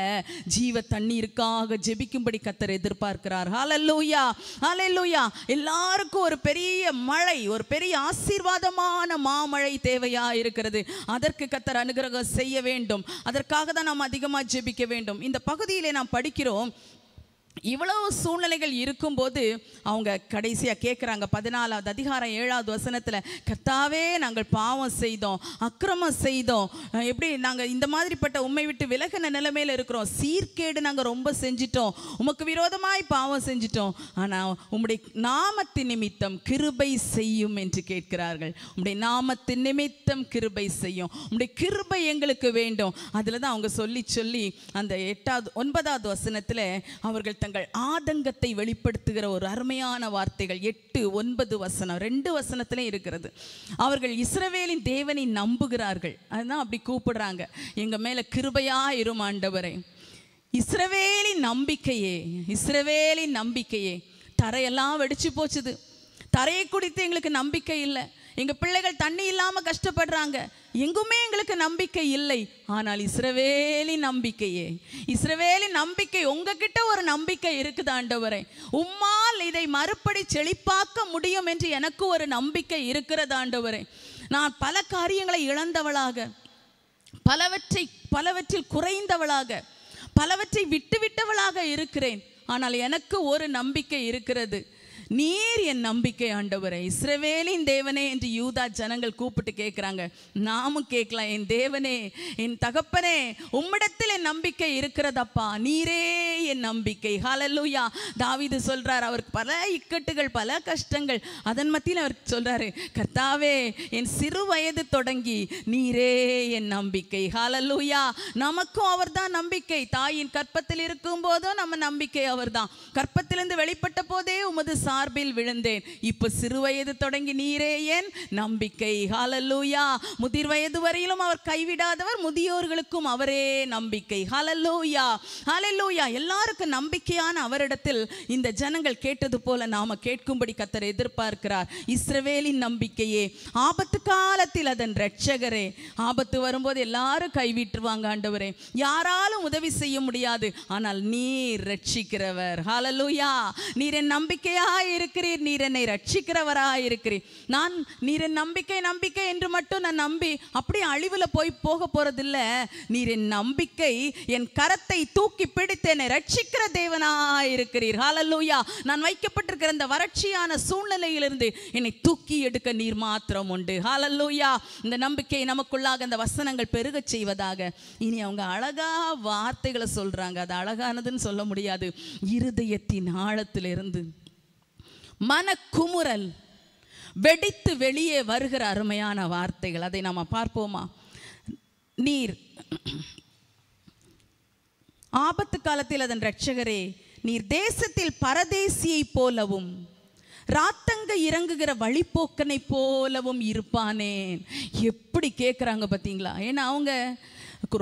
ஜீவ தண்ணீருக்காக ஜெபிக்கும்படி கத்தர் எதிர்பார்க்கிறார் ஹலல்லூயா ஹலல்லூயா எல்லாருக்கும் ஒரு பெரிய மழை ஒரு பெரிய ஆசீர்வாதமான மாமழை தேவையா இருக்கிறது அதற்கு கத்தர் அனுகிரகம் செய்ய வேண்டும் அதற்காக தான் நாம் அதிகமாக ஜெபிக்க வேண்டும் இந்த பகுதியிலே நாம் படிக்கிறோம் இவ்வளவு சூழ்நிலைகள் இருக்கும்போது அவங்க கடைசியாக கேட்குறாங்க பதினாலாவது அதிகாரம் ஏழாவது வசனத்தில் கர்த்தாவே நாங்கள் பாவம் செய்தோம் அக்கிரமம் செய்தோம் எப்படி நாங்கள் இந்த மாதிரிப்பட்ட உண்மை விட்டு விலகின நிலைமையில் இருக்கிறோம் சீர்கேடு நாங்கள் ரொம்ப செஞ்சிட்டோம் உமக்கு விரோதமாய் பாவம் செஞ்சிட்டோம் ஆனால் உம்முடைய நாமத்தின் நிமித்தம் கிருபை செய்யும் என்று கேட்கிறார்கள் உம்முடைய நாமத்தின் நிமித்தம் கிருபை செய்யும் உம்முடைய கிருபை எங்களுக்கு வேண்டும் அதில் தான் அவங்க சொல்லி சொல்லி அந்த எட்டாவது ஒன்பதாவது வசனத்தில் அவர்கள் தங்கள் ஆதங்கத்தை வெளிப்படுத்துகிற ஒரு அருமையான வார்த்தைகள் எட்டு ஒன்பது வசனம் ரெண்டு வசனத்திலே இருக்கிறது அவர்கள் இஸ்ரவேலின் தேவனை நம்புகிறார்கள் அதுதான் அப்படி கூப்பிடுறாங்க எங்கள் மேலே கிருபையா இருமாண்டவரை இஸ்ரவேலின் நம்பிக்கையே இஸ்ரவேலின் நம்பிக்கையே தரையெல்லாம் வெடிச்சு போச்சுது தரையை குடித்து எங்களுக்கு நம்பிக்கை இல்லை எங்கள் பிள்ளைகள் தண்ணி இல்லாமல் கஷ்டப்படுறாங்க எங்குமே எங்களுக்கு நம்பிக்கை இல்லை ஆனால் இஸ்ரவேலி நம்பிக்கையே இஸ்ரவேலி நம்பிக்கை உங்ககிட்ட ஒரு நம்பிக்கை இருக்குது ஆண்டவரே உம்மால் இதை மறுபடி செழிப்பாக்க முடியும் என்று எனக்கு ஒரு நம்பிக்கை இருக்கிறது ஆண்டவரே நான் பல காரியங்களை இழந்தவளாக பலவற்றை பலவற்றில் குறைந்தவளாக பலவற்றை விட்டுவிட்டவளாக இருக்கிறேன் ஆனால் எனக்கு ஒரு நம்பிக்கை இருக்கிறது நீர் என் நம்பிக்கை ஆண்டவரை இஸ்ரவேலின் தேவனே என்று யூதா ஜனங்கள் கூப்பிட்டு கேட்குறாங்க நாமும் கேட்கலாம் என் தேவனே என் தகப்பனே உம்மிடத்தில் என் நம்பிக்கை இருக்கிறதப்பா நீரே என் நம்பிக்கை ஹலலுயா தாவிது சொல்கிறார் அவருக்கு பல இக்கட்டுகள் பல கஷ்டங்கள் அதன் மத்தியில் அவர் சொல்கிறாரு கர்த்தாவே என் சிறு வயது தொடங்கி நீரே என் நம்பிக்கை ஹாலல்லூயா நமக்கும் அவர் தான் நம்பிக்கை தாயின் கற்பத்தில் இருக்கும் போதும் நம்ம நம்பிக்கை அவர் தான் கற்பத்திலிருந்து வெளிப்பட்ட போதே உமது சா மார்பில் விழுந்தேன் இப்போ சிறு வயது தொடங்கி நீரே என் நம்பிக்கை ஹாலல்லூயா முதிர் வயது வரையிலும் அவர் கைவிடாதவர் முதியோர்களுக்கும் அவரே நம்பிக்கை ஹாலல்லூயா ஹாலல்லூயா எல்லாருக்கும் நம்பிக்கையான அவரிடத்தில் இந்த ஜனங்கள் கேட்டது போல நாம கேட்கும்படி கத்தர் எதிர்பார்க்கிறார் இஸ்ரவேலின் நம்பிக்கையே ஆபத்து காலத்தில் அதன் ரட்சகரே ஆபத்து வரும்போது எல்லாரும் கைவிட்டுருவாங்க ஆண்டவரே யாராலும் உதவி செய்ய முடியாது ஆனால் நீர் ரட்சிக்கிறவர் ஹாலலூயா நீர் என் நம்பிக்கையாய் இருக்கிறீர் நீர் என்னை ரட்சிக்கிறவராக இருக்கிறீர் நான் நீர் என் நம்பிக்கை நம்பிக்கை என்று மட்டும் நான் நம்பி அப்படியே அழிவில் போய் போக போகிறதில்ல நீர் என் நம்பிக்கை என் கரத்தை தூக்கி பிடித்து என்னை ரட்சிக்கிற தேவனாக இருக்கிறீர் ஹாலல்லூயா நான் வைக்கப்பட்டிருக்கிற இந்த வறட்சியான சூழ்நிலையிலிருந்து என்னை தூக்கி எடுக்க நீர் மாத்திரம் உண்டு ஹாலல்லூயா இந்த நம்பிக்கை நமக்குள்ளாக அந்த வசனங்கள் பெருக செய்வதாக இனி அவங்க அழகா வார்த்தைகளை சொல்கிறாங்க அது அழகானதுன்னு சொல்ல முடியாது இருதயத்தின் ஆழத்திலிருந்து மனக்குமுறல் வெடித்து வெளியே வருகிற அருமையான வார்த்தைகள் அதை நாம் பார்ப்போமா நீர் ஆபத்து காலத்தில் அதன் ரட்சகரே நீர் தேசத்தில் பரதேசியை போலவும் ராத்தங்க இறங்குகிற வழிப்போக்கனை போலவும் இருப்பானேன் எப்படி கேட்குறாங்க பார்த்தீங்களா ஏன்னா அவங்க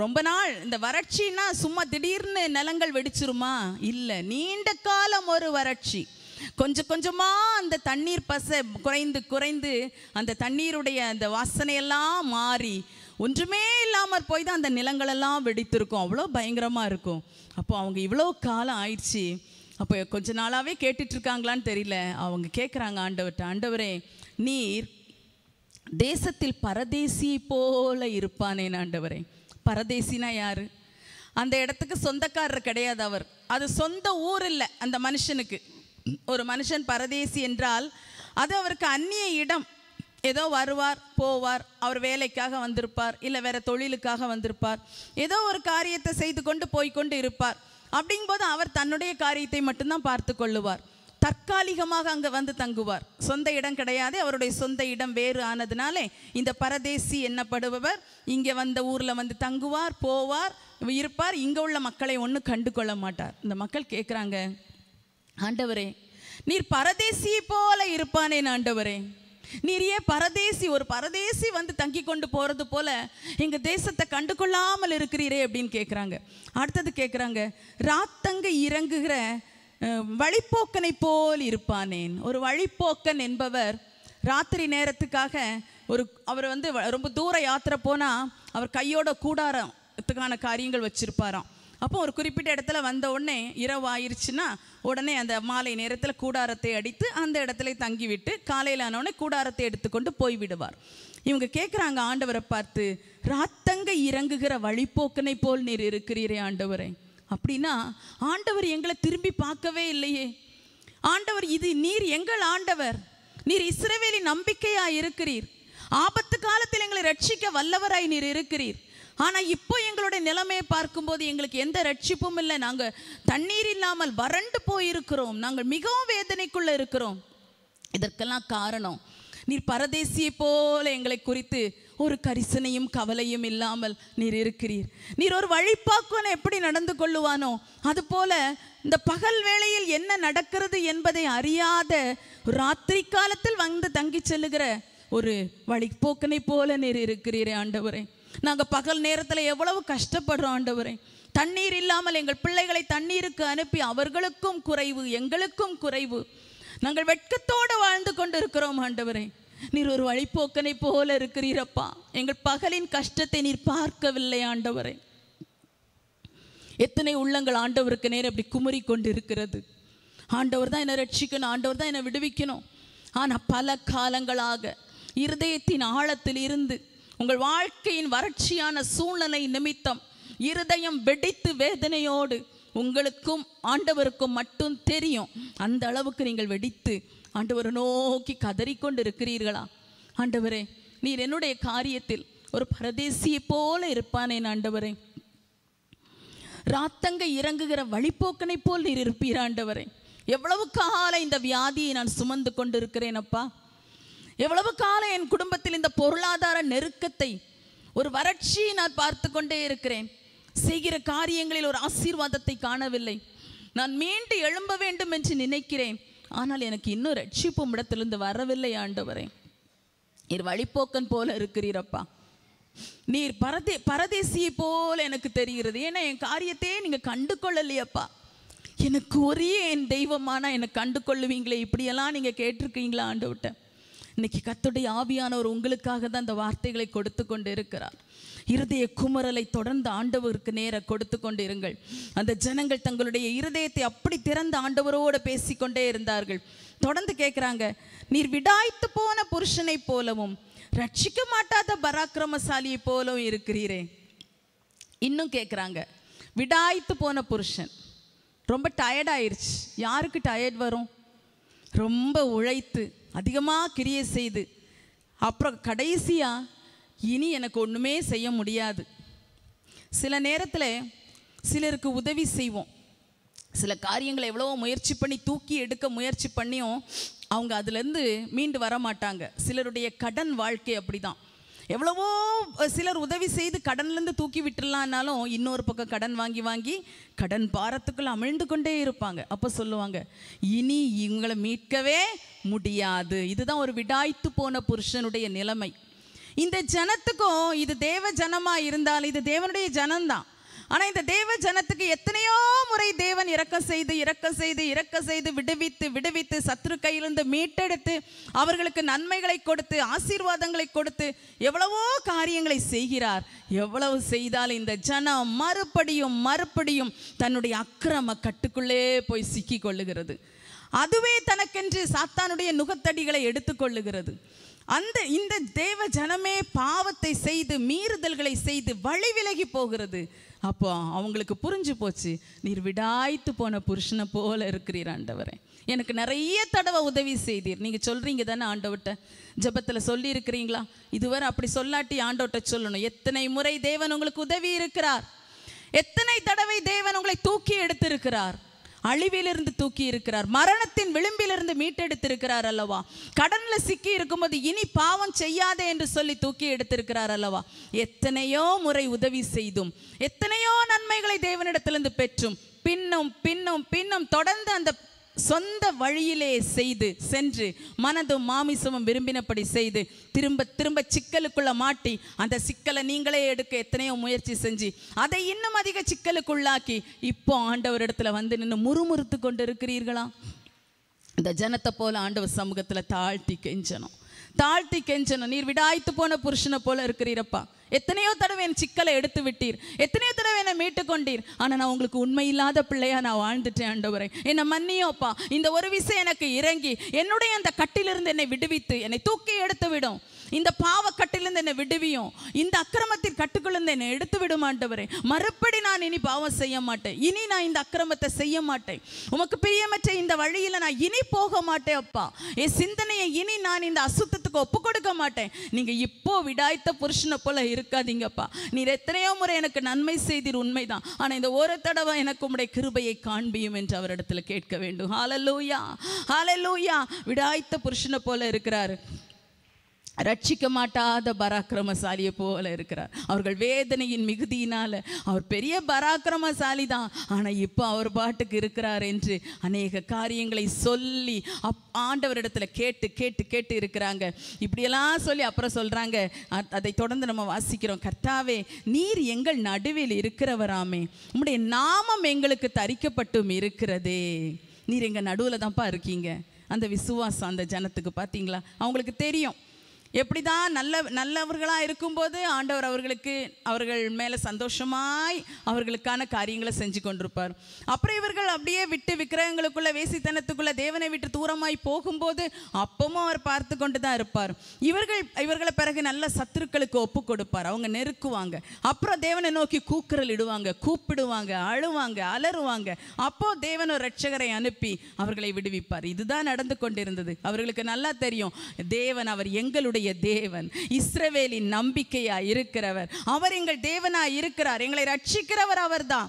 ரொம்ப நாள் இந்த வறட்சின்னா சும்மா திடீர்னு நிலங்கள் வெடிச்சிருமா இல்லை நீண்ட காலம் ஒரு வறட்சி கொஞ்சம் கொஞ்சமா அந்த தண்ணீர் பசை குறைந்து குறைந்து அந்த தண்ணீருடைய அந்த வாசனையெல்லாம் மாறி ஒன்றுமே இல்லாமல் போய் தான் அந்த நிலங்களெல்லாம் வெடித்திருக்கும் அவ்வளோ பயங்கரமாக இருக்கும் அப்போ அவங்க இவ்வளோ காலம் ஆயிடுச்சு அப்போ கொஞ்ச நாளாகவே கேட்டுட்ருக்காங்களான்னு தெரியல அவங்க கேட்குறாங்க ஆண்டவர்கிட்ட ஆண்டவரே நீர் தேசத்தில் பரதேசி போல இருப்பானே ஆண்டவரே பரதேசினா யார் அந்த இடத்துக்கு சொந்தக்காரர் கிடையாது அவர் அது சொந்த ஊர் இல்லை அந்த மனுஷனுக்கு ஒரு மனுஷன் பரதேசி என்றால் அது அவருக்கு அந்நிய இடம் ஏதோ வருவார் போவார் அவர் வேலைக்காக வந்திருப்பார் இல்லை வேற தொழிலுக்காக வந்திருப்பார் ஏதோ ஒரு காரியத்தை செய்து கொண்டு போய்கொண்டு இருப்பார் அப்படிங்கும்போது அவர் தன்னுடைய காரியத்தை மட்டும்தான் பார்த்து கொள்ளுவார் தற்காலிகமாக அங்கே வந்து தங்குவார் சொந்த இடம் கிடையாது அவருடைய சொந்த இடம் வேறு ஆனதுனாலே இந்த பரதேசி என்னப்படுபவர் இங்கே வந்த ஊரில் வந்து தங்குவார் போவார் இருப்பார் இங்கே உள்ள மக்களை ஒன்று கண்டு கொள்ள மாட்டார் இந்த மக்கள் கேட்குறாங்க ஆண்டவரே நீர் பரதேசி போல இருப்பானேன் ஆண்டவரே நீர் ஏன் பரதேசி ஒரு பரதேசி வந்து தங்கி கொண்டு போகிறது போல எங்கள் தேசத்தை கண்டு கொள்ளாமல் இருக்கிறீரே அப்படின்னு கேட்குறாங்க அடுத்தது கேட்குறாங்க ராத்தங்க இறங்குகிற வழிப்போக்கனை போல் இருப்பானேன் ஒரு வழிப்போக்கன் என்பவர் ராத்திரி நேரத்துக்காக ஒரு அவர் வந்து ரொம்ப தூர யாத்திரை போனால் அவர் கையோட கூடாரத்துக்கான காரியங்கள் வச்சுருப்பாராம் அப்போ ஒரு குறிப்பிட்ட இடத்துல வந்த உடனே இரவு ஆயிடுச்சுன்னா உடனே அந்த மாலை நேரத்தில் கூடாரத்தை அடித்து அந்த இடத்துல தங்கிவிட்டு காலையில் ஆனவுடனே கூடாரத்தை எடுத்துக்கொண்டு போய்விடுவார் இவங்க கேட்குறாங்க ஆண்டவரை பார்த்து ராத்தங்க இறங்குகிற வழிபோக்கனை போல் நீர் இருக்கிறீரே ஆண்டவரை அப்படின்னா ஆண்டவர் எங்களை திரும்பி பார்க்கவே இல்லையே ஆண்டவர் இது நீர் எங்கள் ஆண்டவர் நீர் இஸ்ரவேலி நம்பிக்கையாக இருக்கிறீர் ஆபத்து காலத்தில் எங்களை ரட்சிக்க வல்லவராய் நீர் இருக்கிறீர் ஆனால் இப்போ எங்களுடைய நிலைமையை பார்க்கும்போது எங்களுக்கு எந்த ரட்சிப்பும் இல்லை நாங்கள் தண்ணீர் இல்லாமல் வறண்டு போயிருக்கிறோம் நாங்கள் மிகவும் வேதனைக்குள்ள இருக்கிறோம் இதற்கெல்லாம் காரணம் நீர் பரதேசியை போல எங்களை குறித்து ஒரு கரிசனையும் கவலையும் இல்லாமல் நீர் இருக்கிறீர் நீர் ஒரு வழிபாக்குவனை எப்படி நடந்து கொள்ளுவானோ அதுபோல இந்த பகல் வேளையில் என்ன நடக்கிறது என்பதை அறியாத ராத்திரி காலத்தில் வந்து தங்கி செல்லுகிற ஒரு வழிபோக்கனை போல நீர் இருக்கிறீரே ஆண்டவரே நாங்கள் பகல் நேரத்தில் எவ்வளவு கஷ்டப்படுறோம் ஆண்டவரே தண்ணீர் இல்லாமல் எங்கள் பிள்ளைகளை தண்ணீருக்கு அனுப்பி அவர்களுக்கும் குறைவு எங்களுக்கும் குறைவு நாங்கள் வெட்கத்தோடு வாழ்ந்து கொண்டிருக்கிறோம் ஆண்டவரே நீர் ஒரு வழிப்போக்கனை போல இருக்கிறீரப்பா எங்கள் பகலின் கஷ்டத்தை நீர் பார்க்கவில்லை ஆண்டவரே எத்தனை உள்ளங்கள் ஆண்டவருக்கு நேரம் அப்படி குமரி கொண்டு இருக்கிறது ஆண்டவர் தான் என்னை ரட்சிக்கணும் ஆண்டவர் தான் என்னை விடுவிக்கணும் ஆனால் பல காலங்களாக இருதயத்தின் ஆழத்தில் இருந்து உங்கள் வாழ்க்கையின் வறட்சியான சூழ்நிலை நிமித்தம் இருதயம் வெடித்து வேதனையோடு உங்களுக்கும் ஆண்டவருக்கும் மட்டும் தெரியும் அந்த அளவுக்கு நீங்கள் வெடித்து ஆண்டவரை நோக்கி கதறிக்கொண்டு இருக்கிறீர்களா ஆண்டவரே நீர் என்னுடைய காரியத்தில் ஒரு பரதேசியை போல இருப்பானேன் ஆண்டவரே ராத்தங்க இறங்குகிற வழிபோக்கனை போல் நீர் இருப்பீர் ஆண்டவரே எவ்வளவு காலம் இந்த வியாதியை நான் சுமந்து கொண்டிருக்கிறேன் அப்பா எவ்வளவு காலம் என் குடும்பத்தில் இந்த பொருளாதார நெருக்கத்தை ஒரு வறட்சியை நான் பார்த்து கொண்டே இருக்கிறேன் செய்கிற காரியங்களில் ஒரு ஆசீர்வாதத்தை காணவில்லை நான் மீண்டு எழும்ப வேண்டும் என்று நினைக்கிறேன் ஆனால் எனக்கு இன்னும் ரட்சிப்பும் இடத்திலிருந்து வரவில்லை ஆண்டவரே நீர் வழிப்போக்கன் போல இருக்கிறீரப்பா நீர் பரதே பரதேசியை போல எனக்கு தெரிகிறது ஏன்னா என் காரியத்தையே நீங்கள் கண்டு கொள்ளலையப்பா எனக்கு ஒரே என் தெய்வமானா என்னை கண்டு கொள்ளுவீங்களே இப்படியெல்லாம் நீங்கள் கேட்டிருக்கீங்களா ஆண்டு விட்டேன் இன்னைக்கு கத்துடைய ஆவியானவர் உங்களுக்காக தான் அந்த வார்த்தைகளை கொடுத்து கொண்டு இருக்கிறார் இருதய குமரலை தொடர்ந்து ஆண்டவருக்கு நேர கொடுத்து கொண்டு இருங்கள் அந்த ஜனங்கள் தங்களுடைய இருதயத்தை அப்படி திறந்து ஆண்டவரோடு பேசிக்கொண்டே இருந்தார்கள் தொடர்ந்து கேட்குறாங்க நீர் விடாய்த்து போன புருஷனை போலவும் ரட்சிக்க மாட்டாத பராக்கிரமசாலியை போலவும் இருக்கிறீரே இன்னும் கேட்குறாங்க விடாய்த்து போன புருஷன் ரொம்ப டயர்டாயிருச்சு யாருக்கு டயர்ட் வரும் ரொம்ப உழைத்து அதிகமாக கிரியை செய்து அப்புறம் கடைசியாக இனி எனக்கு ஒன்றுமே செய்ய முடியாது சில நேரத்தில் சிலருக்கு உதவி செய்வோம் சில காரியங்களை எவ்வளோ முயற்சி பண்ணி தூக்கி எடுக்க முயற்சி பண்ணியும் அவங்க அதுலேருந்து மீண்டு வர மாட்டாங்க சிலருடைய கடன் வாழ்க்கை அப்படி தான் எவ்வளவோ சிலர் உதவி செய்து கடன்லேருந்து தூக்கி விட்டுடலான்னாலும் இன்னொரு பக்கம் கடன் வாங்கி வாங்கி கடன் பாரத்துக்குள்ளே அமிழ்ந்து கொண்டே இருப்பாங்க அப்போ சொல்லுவாங்க இனி இவங்களை மீட்கவே முடியாது இதுதான் ஒரு விடாய்த்து போன புருஷனுடைய நிலைமை இந்த ஜனத்துக்கும் இது தேவ ஜனமாக இருந்தாலும் இது தேவனுடைய ஜனம்தான் ஆனால் இந்த தேவ ஜனத்துக்கு எத்தனையோ முறை தேவன் இறக்க செய்து இறக்க செய்து இறக்க செய்து விடுவித்து விடுவித்து சத்ரு கையிலிருந்து மீட்டெடுத்து அவர்களுக்கு நன்மைகளை கொடுத்து ஆசீர்வாதங்களை கொடுத்து எவ்வளவோ காரியங்களை செய்கிறார் எவ்வளவு செய்தால் இந்த ஜனம் மறுபடியும் மறுபடியும் தன்னுடைய அக்கிரம கட்டுக்குள்ளே போய் சிக்கி கொள்ளுகிறது அதுவே தனக்கென்று சாத்தானுடைய நுகத்தடிகளை எடுத்துக்கொள்ளுகிறது அந்த இந்த தேவ ஜனமே பாவத்தை செய்து மீறுதல்களை செய்து வழி விலகி போகிறது அப்போ அவங்களுக்கு புரிஞ்சு போச்சு நீர் விடாய்த்து போன புருஷனை போல இருக்கிறீர் ஆண்டவரே எனக்கு நிறைய தடவை உதவி செய்தீர் நீங்கள் சொல்கிறீங்க தானே ஆண்டவட்ட ஜபத்தில் சொல்லியிருக்கிறீங்களா இதுவரை அப்படி சொல்லாட்டி ஆண்டவட்ட சொல்லணும் எத்தனை முறை தேவன் உங்களுக்கு உதவி இருக்கிறார் எத்தனை தடவை தேவன் உங்களை தூக்கி எடுத்திருக்கிறார் அழிவிலிருந்து தூக்கி இருக்கிறார் மரணத்தின் விளிம்பிலிருந்து மீட்டெடுத்திருக்கிறார் அல்லவா கடன்ல சிக்கி இருக்கும்போது இனி பாவம் செய்யாதே என்று சொல்லி தூக்கி எடுத்திருக்கிறார் அல்லவா எத்தனையோ முறை உதவி செய்தும் எத்தனையோ நன்மைகளை தேவனிடத்திலிருந்து பெற்றும் பின்னும் பின்னும் பின்னும் தொடர்ந்து அந்த சொந்த வழியிலே செய்து சென்று மனது மாமிசமும் விரும்பினபடி செய்து திரும்ப திரும்ப சிக்கலுக்குள்ள மாட்டி அந்த சிக்கலை நீங்களே எடுக்க எத்தனையோ முயற்சி செஞ்சு அதை இன்னும் அதிக சிக்கலுக்குள்ளாக்கி இப்போ ஆண்டவர் இடத்துல வந்து நின்று முறுமுறுத்து கொண்டு இருக்கிறீர்களா இந்த ஜனத்தை போல ஆண்டவர் சமூகத்தில் தாழ்த்தி கெஞ்சணும் தாழ்த்தி கெஞ்சணும் நீர் விடாய்த்து போன புருஷனை போல இருக்கிறீரப்பா எத்தனையோ தடவை என் சிக்கலை எடுத்து விட்டீர் எத்தனையோ தடவை என்னை மீட்டு கொண்டீர் ஆனால் நான் உங்களுக்கு உண்மை இல்லாத பிள்ளையாக நான் வாழ்ந்துட்டேன் ஆண்டவரை என்னை மன்னியோப்பா இந்த ஒரு விசை எனக்கு இறங்கி என்னுடைய அந்த கட்டிலிருந்து என்னை விடுவித்து என்னை தூக்கி எடுத்து விடும் இந்த பாவக்கட்டிலிருந்து என்னை விடுவியும் இந்த அக்கிரமத்தின் கட்டுக்குள்ளேருந்து என்னை எடுத்து விடுமாட்டவரே மறுபடி நான் இனி பாவம் செய்ய மாட்டேன் இனி நான் இந்த அக்கிரமத்தை செய்ய மாட்டேன் உமக்கு பிரியமற்ற இந்த வழியில் நான் இனி போக மாட்டேன் அப்பா என் சிந்தனையை இனி நான் இந்த அசுத்தத்துக்கு ஒப்பு கொடுக்க மாட்டேன் நீங்க இப்போ விடாய்த்த புருஷனை போல இருக்காதீங்கப்பா நீ எத்தனையோ முறை எனக்கு நன்மை செய்தீர் உண்மைதான் ஆனால் இந்த ஒரு தடவை எனக்கு உடைய கிருபையை காண்பியும் என்று அவரிடத்தில் கேட்க வேண்டும் ஹாலலூயா ஹாலலூயா விடாய்த்த புருஷனை போல இருக்கிறாரு ரட்சிக்க மாட்டாத பராக்கிரமசாலியை போல இருக்கிறார் அவர்கள் வேதனையின் மிகுதியினால் அவர் பெரிய பராக்கிரமசாலி தான் ஆனால் இப்போ அவர் பாட்டுக்கு இருக்கிறார் என்று அநேக காரியங்களை சொல்லி அப் ஆண்டவரிடத்தில் கேட்டு கேட்டு கேட்டு இருக்கிறாங்க இப்படியெல்லாம் சொல்லி அப்புறம் சொல்கிறாங்க அதை தொடர்ந்து நம்ம வாசிக்கிறோம் கர்த்தாவே நீர் எங்கள் நடுவில் இருக்கிறவராமே உங்களுடைய நாமம் எங்களுக்கு தரிக்கப்பட்டும் இருக்கிறதே நீர் எங்கள் நடுவில் தான்ப்பா இருக்கீங்க அந்த விசுவாசம் அந்த ஜனத்துக்கு பார்த்தீங்களா அவங்களுக்கு தெரியும் எப்படி தான் நல்ல நல்லவர்களாக இருக்கும்போது ஆண்டவர் அவர்களுக்கு அவர்கள் மேலே சந்தோஷமாய் அவர்களுக்கான காரியங்களை செஞ்சு கொண்டிருப்பார் அப்புறம் இவர்கள் அப்படியே விட்டு விக்கிரகங்களுக்குள்ளே வேசித்தனத்துக்குள்ளே தேவனை விட்டு தூரமாய் போகும்போது அப்பவும் அவர் பார்த்து கொண்டு தான் இருப்பார் இவர்கள் இவர்களை பிறகு நல்ல சத்துருக்களுக்கு ஒப்பு கொடுப்பார் அவங்க நெருக்குவாங்க அப்புறம் தேவனை நோக்கி கூக்குரல் இடுவாங்க கூப்பிடுவாங்க அழுவாங்க அலறுவாங்க அப்போ தேவன் ஒரு ரட்சகரை அனுப்பி அவர்களை விடுவிப்பார் இதுதான் நடந்து கொண்டிருந்தது அவர்களுக்கு நல்லா தெரியும் தேவன் அவர் எங்களுடைய நம்முடைய தேவன் இஸ்ரவேலின் நம்பிக்கையா இருக்கிறவர் அவர் எங்கள் தேவனா இருக்கிறார் எங்களை ரட்சிக்கிறவர் அவர் தான்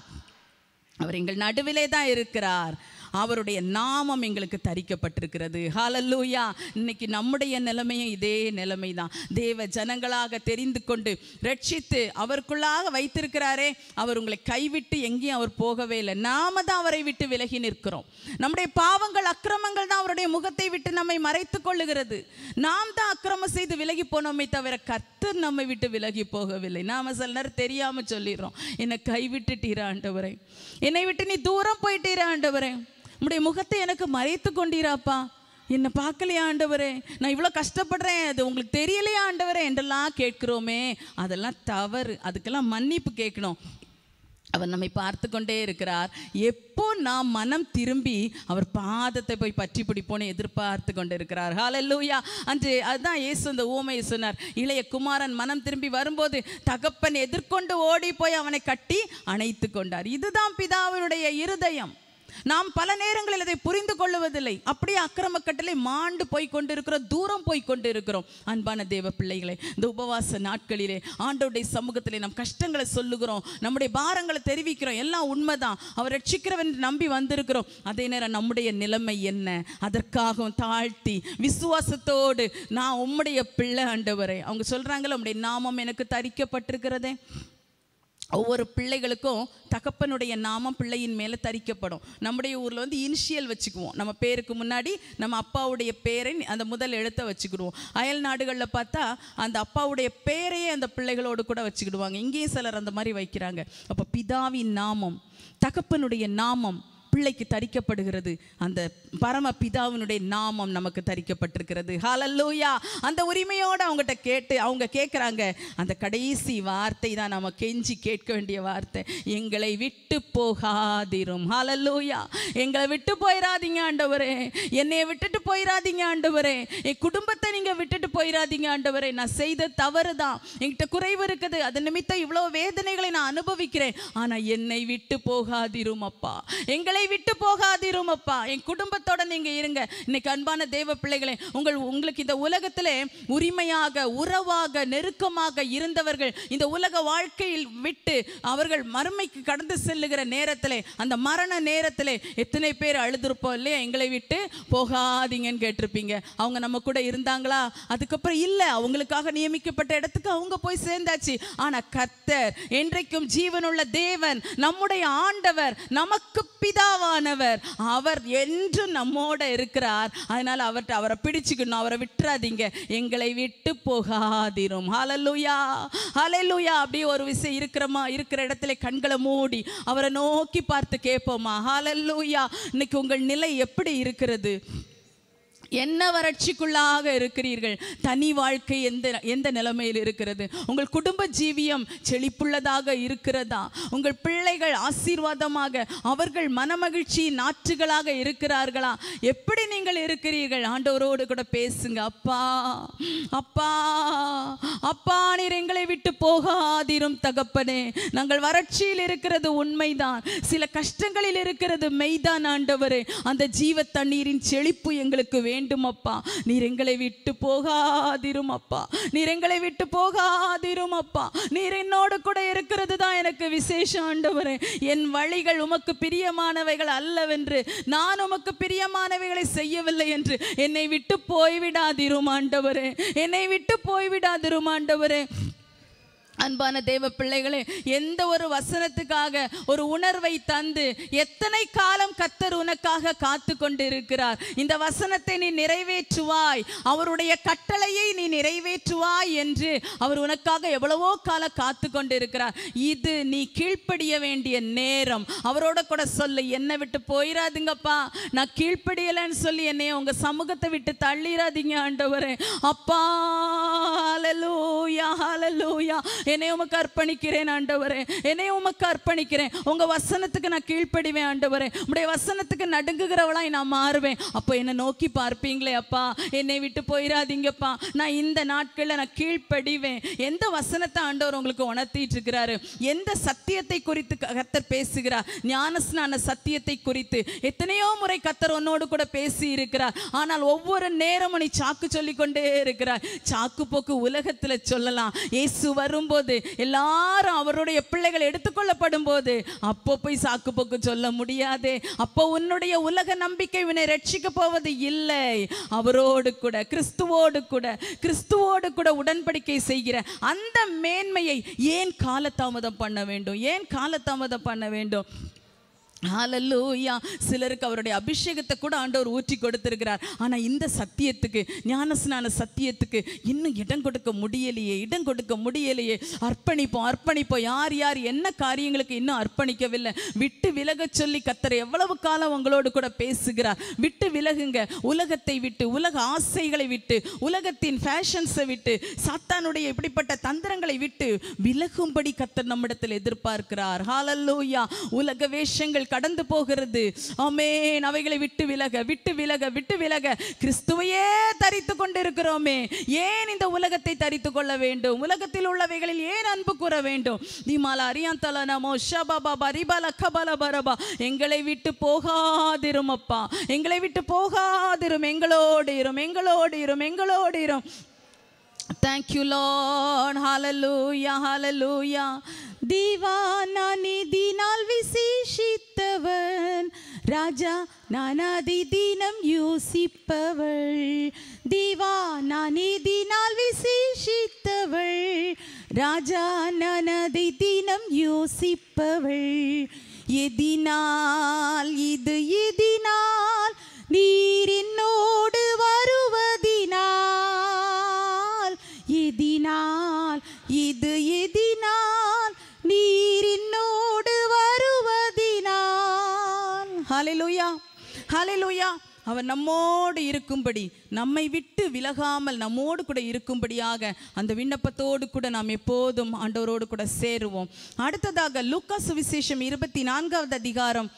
அவர் எங்கள் நடுவிலே தான் இருக்கிறார் அவருடைய நாமம் எங்களுக்கு தரிக்கப்பட்டிருக்கிறது ஹாலல்லூயா இன்னைக்கு நம்முடைய நிலைமையும் இதே நிலைமை தான் தேவ ஜனங்களாக தெரிந்து கொண்டு ரட்சித்து அவருக்குள்ளாக வைத்திருக்கிறாரே அவர் உங்களை கைவிட்டு எங்கேயும் அவர் போகவே இல்லை நாம தான் அவரை விட்டு விலகி நிற்கிறோம் நம்முடைய பாவங்கள் அக்கிரமங்கள் தான் அவருடைய முகத்தை விட்டு நம்மை மறைத்து கொள்ளுகிறது நாம் தான் அக்கிரமம் செய்து விலகி போனோமே தவிர கர்த்தர் நம்மை விட்டு விலகி போகவில்லை நாம சில நேரம் தெரியாமல் சொல்லிடுறோம் என்னை கைவிட்டுட்டீரா ஆண்டவரை என்னை விட்டு நீ தூரம் போயிட்டீரா ஆண்டவரை உடைய முகத்தை எனக்கு மறைத்து கொண்டீராப்பா என்னை பார்க்கலையா ஆண்டவரே நான் இவ்வளோ கஷ்டப்படுறேன் அது உங்களுக்கு தெரியலையா ஆண்டவரே என்றெல்லாம் கேட்குறோமே அதெல்லாம் தவறு அதுக்கெல்லாம் மன்னிப்பு கேட்கணும் அவர் நம்மை பார்த்து கொண்டே இருக்கிறார் எப்போ நாம் மனம் திரும்பி அவர் பாதத்தை போய் பற்றி பிடிப்போன்னு எதிர்பார்த்து கொண்டு இருக்கிறார் ஹாலல்லூயா அன்று அதுதான் இயேசு அந்த ஊமையை சொன்னார் இளைய குமாரன் மனம் திரும்பி வரும்போது தகப்பன் எதிர்கொண்டு ஓடி போய் அவனை கட்டி அணைத்து கொண்டார் இதுதான் பிதாவினுடைய இருதயம் நாம் பல நேரங்களில் அதை புரிந்து கொள்வதில்லை அப்படியே அக்கிரமக்கட்டளை மாண்டு போய் கொண்டிருக்கிறோம் தூரம் போய் கொண்டிருக்கிறோம் அன்பான தேவ பிள்ளைகளை இந்த உபவாச நாட்களிலே ஆண்டோடைய சமூகத்திலே நம் கஷ்டங்களை சொல்லுகிறோம் நம்முடைய பாரங்களை தெரிவிக்கிறோம் எல்லாம் உண்மைதான் அவர் ரட்சிக்கிறவன் நம்பி வந்திருக்கிறோம் அதே நேரம் நம்முடைய நிலைமை என்ன அதற்காகவும் தாழ்த்தி விசுவாசத்தோடு நான் உம்முடைய பிள்ளை ஆண்டவரை அவங்க சொல்றாங்களே உம்முடைய நாமம் எனக்கு தரிக்கப்பட்டிருக்கிறதே ஒவ்வொரு பிள்ளைகளுக்கும் தகப்பனுடைய நாமம் பிள்ளையின் மேலே தரிக்கப்படும் நம்முடைய ஊரில் வந்து இனிஷியல் வச்சுக்குவோம் நம்ம பேருக்கு முன்னாடி நம்ம அப்பாவுடைய பேரை அந்த முதல் எழுத்தை வச்சுக்கிடுவோம் அயல் நாடுகளில் பார்த்தா அந்த அப்பாவுடைய பேரையே அந்த பிள்ளைகளோடு கூட வச்சுக்கிடுவாங்க இங்கேயும் சிலர் அந்த மாதிரி வைக்கிறாங்க அப்போ பிதாவின் நாமம் தகப்பனுடைய நாமம் பிள்ளைக்கு தரிக்கப்படுகிறது அந்த பரம பிதாவினுடைய நாமம் நமக்கு தரிக்கப்பட்டிருக்கிறது ஹாலல்லூயா அந்த உரிமையோடு அவங்ககிட்ட கேட்டு அவங்க கேட்குறாங்க அந்த கடைசி வார்த்தை தான் நம்ம கெஞ்சி கேட்க வேண்டிய வார்த்தை எங்களை விட்டு போகாதிரும் ஹாலல்லூயா எங்களை விட்டு போயிடாதீங்க ஆண்டவரே என்னையை விட்டுட்டு போயிடாதீங்க ஆண்டவரே என் குடும்பத்தை நீங்கள் விட்டுட்டு போயிடாதீங்க ஆண்டவரே நான் செய்த தவறு தான் என்கிட்ட குறைவு இருக்குது அது நிமித்தம் இவ்வளோ வேதனைகளை நான் அனுபவிக்கிறேன் ஆனால் என்னை விட்டு போகாதிரும் அப்பா எங்களை விட்டு போகாதிரும் அப்பா என் குடும்பத்தோட நீங்க இருங்க இன்னைக்கு அன்பான தேவ பிள்ளைகளே உங்கள் உங்களுக்கு இந்த உலகத்துல உரிமையாக உறவாக நெருக்கமாக இருந்தவர்கள் இந்த உலக வாழ்க்கையில் விட்டு அவர்கள் மறுமைக்கு கடந்து செல்லுகிற நேரத்தில் அந்த மரண நேரத்தில் எத்தனை பேர் அழுதுருப்போம் இல்லையா எங்களை விட்டு போகாதீங்கன்னு கேட்டிருப்பீங்க அவங்க நம்ம கூட இருந்தாங்களா அதுக்கப்புறம் இல்லை அவங்களுக்காக நியமிக்கப்பட்ட இடத்துக்கு அவங்க போய் சேர்ந்தாச்சு ஆனால் கத்தர் என்றைக்கும் ஜீவனுள்ள தேவன் நம்முடைய ஆண்டவர் நமக்கு பிதா பிதாவானவர் அவர் என்று நம்மோட இருக்கிறார் அதனால் அவர்கிட்ட அவரை பிடிச்சிக்கணும் அவரை விட்டுறாதீங்க எங்களை விட்டு போகாதிரும் ஹலலுயா ஹலலுயா அப்படி ஒரு விஷயம் இருக்கிறமா இருக்கிற இடத்துல கண்களை மூடி அவரை நோக்கி பார்த்து கேட்போமா ஹலல்லூயா இன்னைக்கு உங்கள் நிலை எப்படி இருக்கிறது என்ன வறட்சிக்குள்ளாக இருக்கிறீர்கள் தனி வாழ்க்கை எந்த எந்த நிலைமையில் இருக்கிறது உங்கள் குடும்ப ஜீவியம் செழிப்புள்ளதாக இருக்கிறதா உங்கள் பிள்ளைகள் ஆசீர்வாதமாக அவர்கள் மனமகிழ்ச்சி நாற்றுகளாக இருக்கிறார்களா எப்படி நீங்கள் இருக்கிறீர்கள் ஆண்டவரோடு கூட பேசுங்க அப்பா அப்பா அப்பா நீர் எங்களை விட்டு போகாதிரும் தகப்பனே நாங்கள் வறட்சியில் இருக்கிறது உண்மைதான் சில கஷ்டங்களில் இருக்கிறது மெய்தான் ஆண்டவரே அந்த ஜீவ தண்ணீரின் செழிப்பு எங்களுக்கு வேண்டும் வேண்டும் அப்பா நீர் எங்களை விட்டு போகாதிரும் அப்பா நீர் எங்களை விட்டு போகாதிரும் அப்பா நீர் என்னோடு கூட இருக்கிறது தான் எனக்கு விசேஷம் ஆண்டவரே என் வழிகள் உமக்கு பிரியமானவைகள் அல்லவென்று நான் உமக்கு பிரியமானவைகளை செய்யவில்லை என்று என்னை விட்டு போய்விடாதிரும் ஆண்டவரே என்னை விட்டு போய்விடாதிரும் ஆண்டவரே அன்பான தேவ பிள்ளைகளே எந்த ஒரு வசனத்துக்காக ஒரு உணர்வை தந்து எத்தனை காலம் கத்தர் உனக்காக காத்து கொண்டிருக்கிறார் இந்த வசனத்தை நீ நிறைவேற்றுவாய் அவருடைய கட்டளையை நீ நிறைவேற்றுவாய் என்று அவர் உனக்காக எவ்வளவோ காலம் காத்து கொண்டிருக்கிறார் இது நீ கீழ்ப்படிய வேண்டிய நேரம் அவரோட கூட சொல்லு என்னை விட்டு போயிடாதுங்கப்பா நான் கீழ்ப்படியலைன்னு சொல்லி என்னைய உங்க சமூகத்தை விட்டு தள்ளிடாதீங்க ஆண்டவரே அப்பா ஹலலூயா ஹலலூயா என்னை உமக்கு அர்ப்பணிக்கிறேன் ஆண்டவரே என்னை உமக்கு அர்ப்பணிக்கிறேன் உங்க வசனத்துக்கு நான் கீழ்ப்படிவேன் ஆண்டவரே உடைய வசனத்துக்கு நடுங்குகிறவளாய் நான் மாறுவேன் அப்போ என்னை நோக்கி பார்ப்பீங்களே அப்பா என்னை விட்டு போயிடாதீங்கப்பா நான் இந்த நாட்களில் நான் கீழ்ப்படிவேன் எந்த வசனத்தை ஆண்டவர் உங்களுக்கு உணர்த்திட்டு இருக்கிறாரு எந்த சத்தியத்தை குறித்து கத்தர் பேசுகிறார் ஞானஸ்னான சத்தியத்தை குறித்து எத்தனையோ முறை கத்தர் உன்னோடு கூட பேசி இருக்கிறார் ஆனால் ஒவ்வொரு நேரமும் நீ சாக்கு சொல்லிக்கொண்டே இருக்கிறார் சாக்கு போக்கு உலகத்தில் சொல்லலாம் இயேசு வரும்போது போது எல்லாரும் அவருடைய பிள்ளைகள் எடுத்துக்கொள்ளப்படும் போது அப்போ போய் சாக்கு போக்கு சொல்ல முடியாது அப்போ உன்னுடைய உலக நம்பிக்கை உன்னை ரட்சிக்க போவது இல்லை அவரோடு கூட கிறிஸ்துவோடு கூட கிறிஸ்துவோடு கூட உடன்படிக்கை செய்கிற அந்த மேன்மையை ஏன் காலதாமதம் பண்ண வேண்டும் ஏன் காலதாமதம் பண்ண வேண்டும் ஹாலல்லூயா சிலருக்கு அவருடைய அபிஷேகத்தை கூட ஆண்டவர் ஊற்றி கொடுத்துருக்கிறார் ஆனால் இந்த சத்தியத்துக்கு ஞானஸ்நான சத்தியத்துக்கு இன்னும் இடம் கொடுக்க முடியலையே இடம் கொடுக்க முடியலையே அர்ப்பணிப்போம் அர்ப்பணிப்போம் யார் யார் என்ன காரியங்களுக்கு இன்னும் அர்ப்பணிக்கவில்லை விட்டு விலக சொல்லி கத்தர் எவ்வளவு காலம் உங்களோடு கூட பேசுகிறார் விட்டு விலகுங்க உலகத்தை விட்டு உலக ஆசைகளை விட்டு உலகத்தின் ஃபேஷன்ஸை விட்டு சாத்தானுடைய இப்படிப்பட்ட தந்திரங்களை விட்டு விலகும்படி கத்தர் நம்மிடத்தில் எதிர்பார்க்கிறார் ஹாலல்லூயா உலக வேஷங்கள் கடந்து போகிறது ஆமேன் அவைகளை விட்டு விலக விட்டு விலக விட்டு விலக கிறிஸ்துவையே தரித்து கொண்டிருக்கிறோமே ஏன் இந்த உலகத்தை தரித்து கொள்ள வேண்டும் உலகத்தில் உள்ளவைகளில் ஏன் அன்பு கூற வேண்டும் தீமாலா அரியாந்தல நமோ ஷபபா கபல பரபா எங்களை விட்டு போகாதிரும் அப்பா எங்களை விட்டு போகாதிரும் எங்களோடு இரும் எங்களோடு இரும் எங்களோடு இரும் தேங்க் யூ லார்ட் ஹalleluya hallelujah தீவா நான் இதனால் விசேஷித்தவன் ராஜா நான் அதி தினம் யோசிப்பவள் தீவா நான் இதனால் விசேஷித்தவள் ராஜா நான் அதை தினம் யோசிப்பவள் எதினால் இது எதினால் நீர் என்னோடு வருவதினால் இதனால் இது இதனால் நீரின்னோடு வருவதினால் ஹலெலுயா ஹலெலுயா அவர் நம்மோடு இருக்கும்படி நம்மை விட்டு விலகாமல் நம்மோடு கூட இருக்கும்படியாக அந்த விண்ணப்பத்தோடு கூட நாம் எப்போதும் ஆண்டவரோடு கூட சேருவோம் அடுத்ததாக லூக்கா சுவிசேஷம் இருபத்தி நான்காவது அதிகாரம்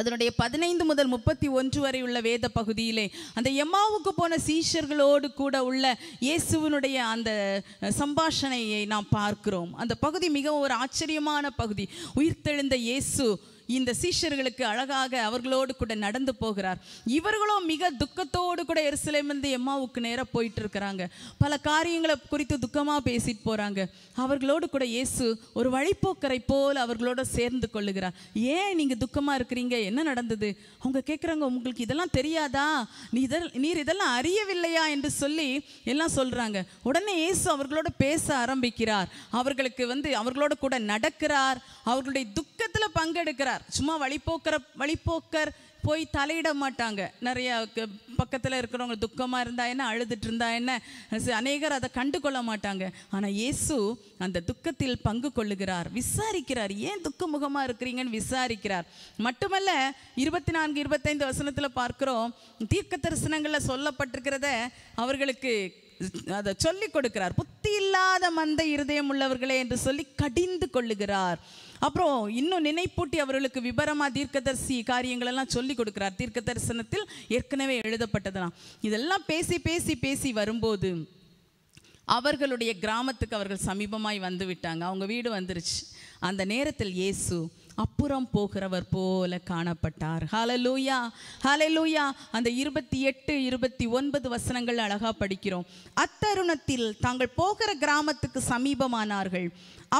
அதனுடைய பதினைந்து முதல் முப்பத்தி ஒன்று வரை உள்ள வேத பகுதியிலே அந்த எம்மாவுக்கு போன சீஷர்களோடு கூட உள்ள இயேசுவனுடைய அந்த சம்பாஷணையை நாம் பார்க்கிறோம் அந்த பகுதி மிகவும் ஒரு ஆச்சரியமான பகுதி உயிர்த்தெழுந்த இயேசு இந்த சீஷர்களுக்கு அழகாக அவர்களோடு கூட நடந்து போகிறார் இவர்களும் மிக துக்கத்தோடு கூட வந்து எம்மாவுக்கு நேராக போயிட்டு இருக்கிறாங்க பல காரியங்களை குறித்து துக்கமாக பேசிட்டு போகிறாங்க அவர்களோடு கூட இயேசு ஒரு வழிப்போக்கரை போல் அவர்களோட சேர்ந்து கொள்ளுகிறார் ஏன் நீங்கள் துக்கமாக இருக்கிறீங்க என்ன நடந்தது அவங்க கேட்குறாங்க உங்களுக்கு இதெல்லாம் தெரியாதா நீ இதெல்லாம் நீர் இதெல்லாம் அறியவில்லையா என்று சொல்லி எல்லாம் சொல்கிறாங்க உடனே இயேசு அவர்களோட பேச ஆரம்பிக்கிறார் அவர்களுக்கு வந்து அவர்களோட கூட நடக்கிறார் அவர்களுடைய துக் துக்கத்தில் பங்கெடுக்கிறார் சும்மா வழிபோக்கிற வழிபோக்கர் போய் தலையிட மாட்டாங்க நிறைய பக்கத்தில் இருக்கிறவங்க துக்கமாக இருந்தா என்ன அழுதுட்டு இருந்தா என்ன அநேகர் அதை கண்டு கொள்ள மாட்டாங்க ஆனால் இயேசு அந்த துக்கத்தில் பங்கு கொள்ளுகிறார் விசாரிக்கிறார் ஏன் துக்க முகமாக இருக்கிறீங்கன்னு விசாரிக்கிறார் மட்டுமல்ல இருபத்தி நான்கு இருபத்தைந்து வசனத்தில் பார்க்குறோம் தீர்க்க தரிசனங்களில் சொல்லப்பட்டிருக்கிறத அவர்களுக்கு அதை சொல்லிக் கொடுக்கிறார் புத்தி இல்லாத மந்த இருதயம் உள்ளவர்களே என்று சொல்லி கடிந்து கொள்ளுகிறார் அப்புறம் இன்னும் நினைப்பூட்டி அவர்களுக்கு விபரமாக தீர்க்கதரிசி காரியங்களெல்லாம் சொல்லி கொடுக்குறார் தீர்க்க தரிசனத்தில் ஏற்கனவே எழுதப்பட்டதெல்லாம் இதெல்லாம் பேசி பேசி பேசி வரும்போது அவர்களுடைய கிராமத்துக்கு அவர்கள் சமீபமாய் வந்து விட்டாங்க அவங்க வீடு வந்துருச்சு அந்த நேரத்தில் இயேசு அப்புறம் போகிறவர் போல காணப்பட்டார் ஹாலலூயா ஹாலலூயா அந்த இருபத்தி எட்டு இருபத்தி ஒன்பது வசனங்கள் அழகா படிக்கிறோம் அத்தருணத்தில் தாங்கள் போகிற கிராமத்துக்கு சமீபமானார்கள்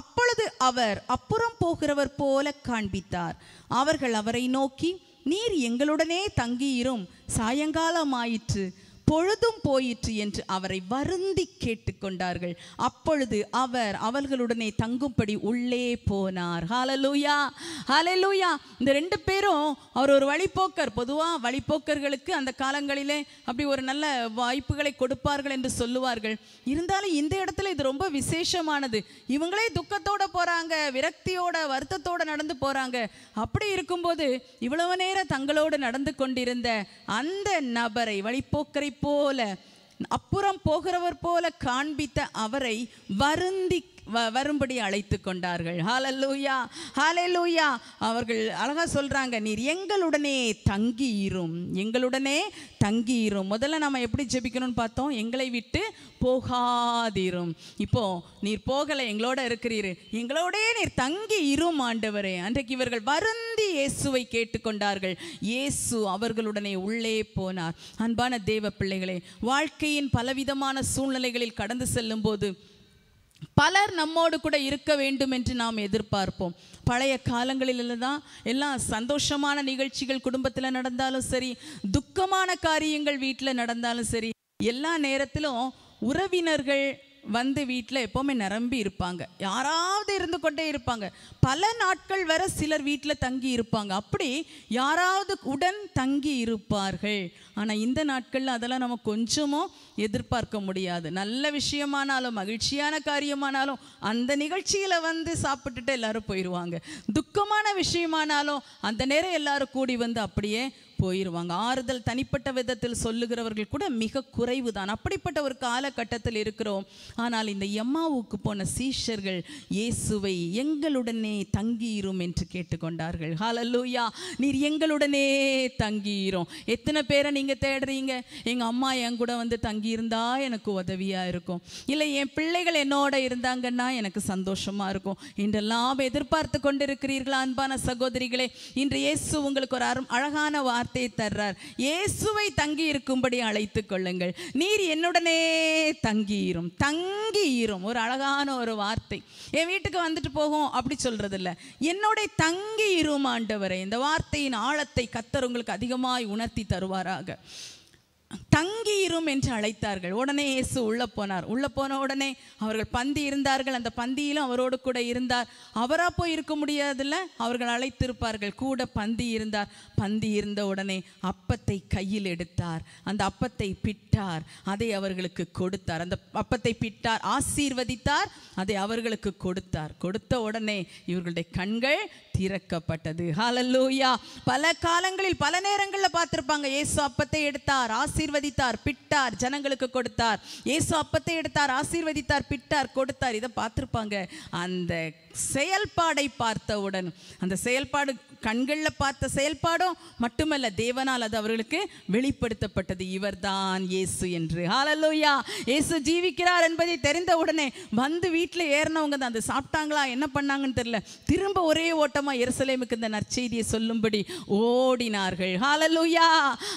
அப்பொழுது அவர் அப்புறம் போகிறவர் போல காண்பித்தார் அவர்கள் அவரை நோக்கி நீர் எங்களுடனே தங்கியிரும் சாயங்காலம் ஆயிற்று பொழுதும் போயிற்று என்று அவரை வருந்தி கேட்டுக்கொண்டார்கள் அப்பொழுது அவர் அவர்களுடனே தங்கும்படி உள்ளே போனார் ஹாலலூயா ஹாலலூயா இந்த ரெண்டு பேரும் அவர் ஒரு வழிப்போக்கர் பொதுவாக வழிபோக்கர்களுக்கு அந்த காலங்களிலே அப்படி ஒரு நல்ல வாய்ப்புகளை கொடுப்பார்கள் என்று சொல்லுவார்கள் இருந்தாலும் இந்த இடத்துல இது ரொம்ப விசேஷமானது இவங்களே துக்கத்தோட போகிறாங்க விரக்தியோட வருத்தத்தோட நடந்து போகிறாங்க அப்படி இருக்கும்போது இவ்வளவு நேரம் தங்களோடு நடந்து கொண்டிருந்த அந்த நபரை வழிப்போக்கரை போல அப்புறம் போகிறவர் போல காண்பித்த அவரை வருந்தி வரும்படி அழைத்து கொண்டார்கள் ஹாலல்லூயா லூயா அவர்கள் அழகாக சொல்கிறாங்க நீர் எங்களுடனே தங்கி இரும் எங்களுடனே தங்கி இரும் முதல்ல நம்ம எப்படி ஜெபிக்கணும்னு பார்த்தோம் எங்களை விட்டு போகாதிரும் இப்போ நீர் போகலை எங்களோட இருக்கிறீர் எங்களோடே நீர் தங்கி இரும் ஆண்டவரே அன்றைக்கு இவர்கள் வருந்தி இயேசுவை கேட்டுக்கொண்டார்கள் இயேசு அவர்களுடனே உள்ளே போனார் அன்பான தேவ பிள்ளைகளே வாழ்க்கையின் பலவிதமான சூழ்நிலைகளில் கடந்து செல்லும் போது பலர் நம்மோடு கூட இருக்க வேண்டும் என்று நாம் எதிர்பார்ப்போம் பழைய காலங்களில் தான் எல்லாம் சந்தோஷமான நிகழ்ச்சிகள் குடும்பத்தில் நடந்தாலும் சரி துக்கமான காரியங்கள் வீட்டில் நடந்தாலும் சரி எல்லா நேரத்திலும் உறவினர்கள் வந்து வீட்டில் எப்போவுமே நிரம்பி இருப்பாங்க யாராவது இருந்து கொண்டே இருப்பாங்க பல நாட்கள் வர சிலர் வீட்டில் தங்கி இருப்பாங்க அப்படி யாராவது உடன் தங்கி இருப்பார்கள் ஆனால் இந்த நாட்களில் அதெல்லாம் நம்ம கொஞ்சமும் எதிர்பார்க்க முடியாது நல்ல விஷயமானாலும் மகிழ்ச்சியான காரியமானாலும் அந்த நிகழ்ச்சியில் வந்து சாப்பிட்டுட்டு எல்லாரும் போயிடுவாங்க துக்கமான விஷயமானாலும் அந்த நேரம் எல்லாரும் கூடி வந்து அப்படியே போயிடுவாங்க ஆறுதல் தனிப்பட்ட விதத்தில் சொல்லுகிறவர்கள் கூட மிக குறைவு தான் அப்படிப்பட்ட ஒரு காலகட்டத்தில் இருக்கிறோம் ஆனால் இந்த எம்மாவுக்கு போன சீஷர்கள் இயேசுவை எங்களுடனே தங்கியிரும் என்று கேட்டுக்கொண்டார்கள் லூயா நீர் எங்களுடனே தங்கியிரும் எத்தனை பேரை நீங்கள் தேடுறீங்க எங்கள் அம்மா என் கூட வந்து தங்கியிருந்தா எனக்கு உதவியாக இருக்கும் இல்லை என் பிள்ளைகள் என்னோட இருந்தாங்கன்னா எனக்கு சந்தோஷமாக இருக்கும் இன்றெல்லாம் எதிர்பார்த்து கொண்டிருக்கிறீர்களா அன்பான சகோதரிகளே இன்று இயேசு உங்களுக்கு ஒரு அழகான வார்த்தையை தர்றார் இயேசுவை தங்கி இருக்கும்படி அழைத்து கொள்ளுங்கள் நீர் என்னுடனே தங்கியிரும் தங்கியிரும் ஒரு அழகான ஒரு வார்த்தை என் வீட்டுக்கு வந்துட்டு போகும் அப்படி சொல்றதில்ல என்னுடைய தங்கி இருமாண்டவரை இந்த வார்த்தையின் ஆழத்தை கத்தர் உங்களுக்கு அதிகமாய் உணர்த்தி தருவாராக தங்கியிரும் என்று அழைத்தார்கள் உடனே இயேசு உள்ள போனார் உள்ள போன உடனே அவர்கள் பந்தி இருந்தார்கள் அந்த பந்தியிலும் அவரோடு கூட இருந்தார் அவரா போய் இருக்க முடியாதுல்ல அவர்கள் அழைத்திருப்பார்கள் கூட பந்தி இருந்தார் பந்தி இருந்த உடனே அப்பத்தை கையில் எடுத்தார் அந்த அப்பத்தை பிட்டார் அதை அவர்களுக்கு கொடுத்தார் அந்த அப்பத்தை பிட்டார் ஆசீர்வதித்தார் அதை அவர்களுக்கு கொடுத்தார் கொடுத்த உடனே இவர்களுடைய கண்கள் திறக்கப்பட்டது ஹலல்லூயா பல காலங்களில் பல நேரங்களில் பார்த்துருப்பாங்க ஏசு அப்பத்தை எடுத்தார் ஆசீர்வதித்தார் பிட்டார் ஜனங்களுக்கு கொடுத்தார் ஏசு அப்பத்தை எடுத்தார் ஆசீர்வதித்தார் பிட்டார் கொடுத்தார் இதை பார்த்துருப்பாங்க அந்த செயல்பாடை பார்த்தவுடன் அந்த செயல்பாடு கண்களில் பார்த்த செயல்பாடும் மட்டுமல்ல தேவனால் அது அவர்களுக்கு வெளிப்படுத்தப்பட்டது இவர்தான் இயேசு என்று ஹாலலோயா இயேசு ஜீவிக்கிறார் என்பதை தெரிந்த உடனே வந்து வீட்டில் ஏறினவங்க தான் அது சாப்பிட்டாங்களா என்ன பண்ணாங்கன்னு தெரியல திரும்ப ஒரே ஓட்டமாக எருசலேமுக்கு இந்த நற்செய்தியை சொல்லும்படி ஓடினார்கள் ஹாலலூயா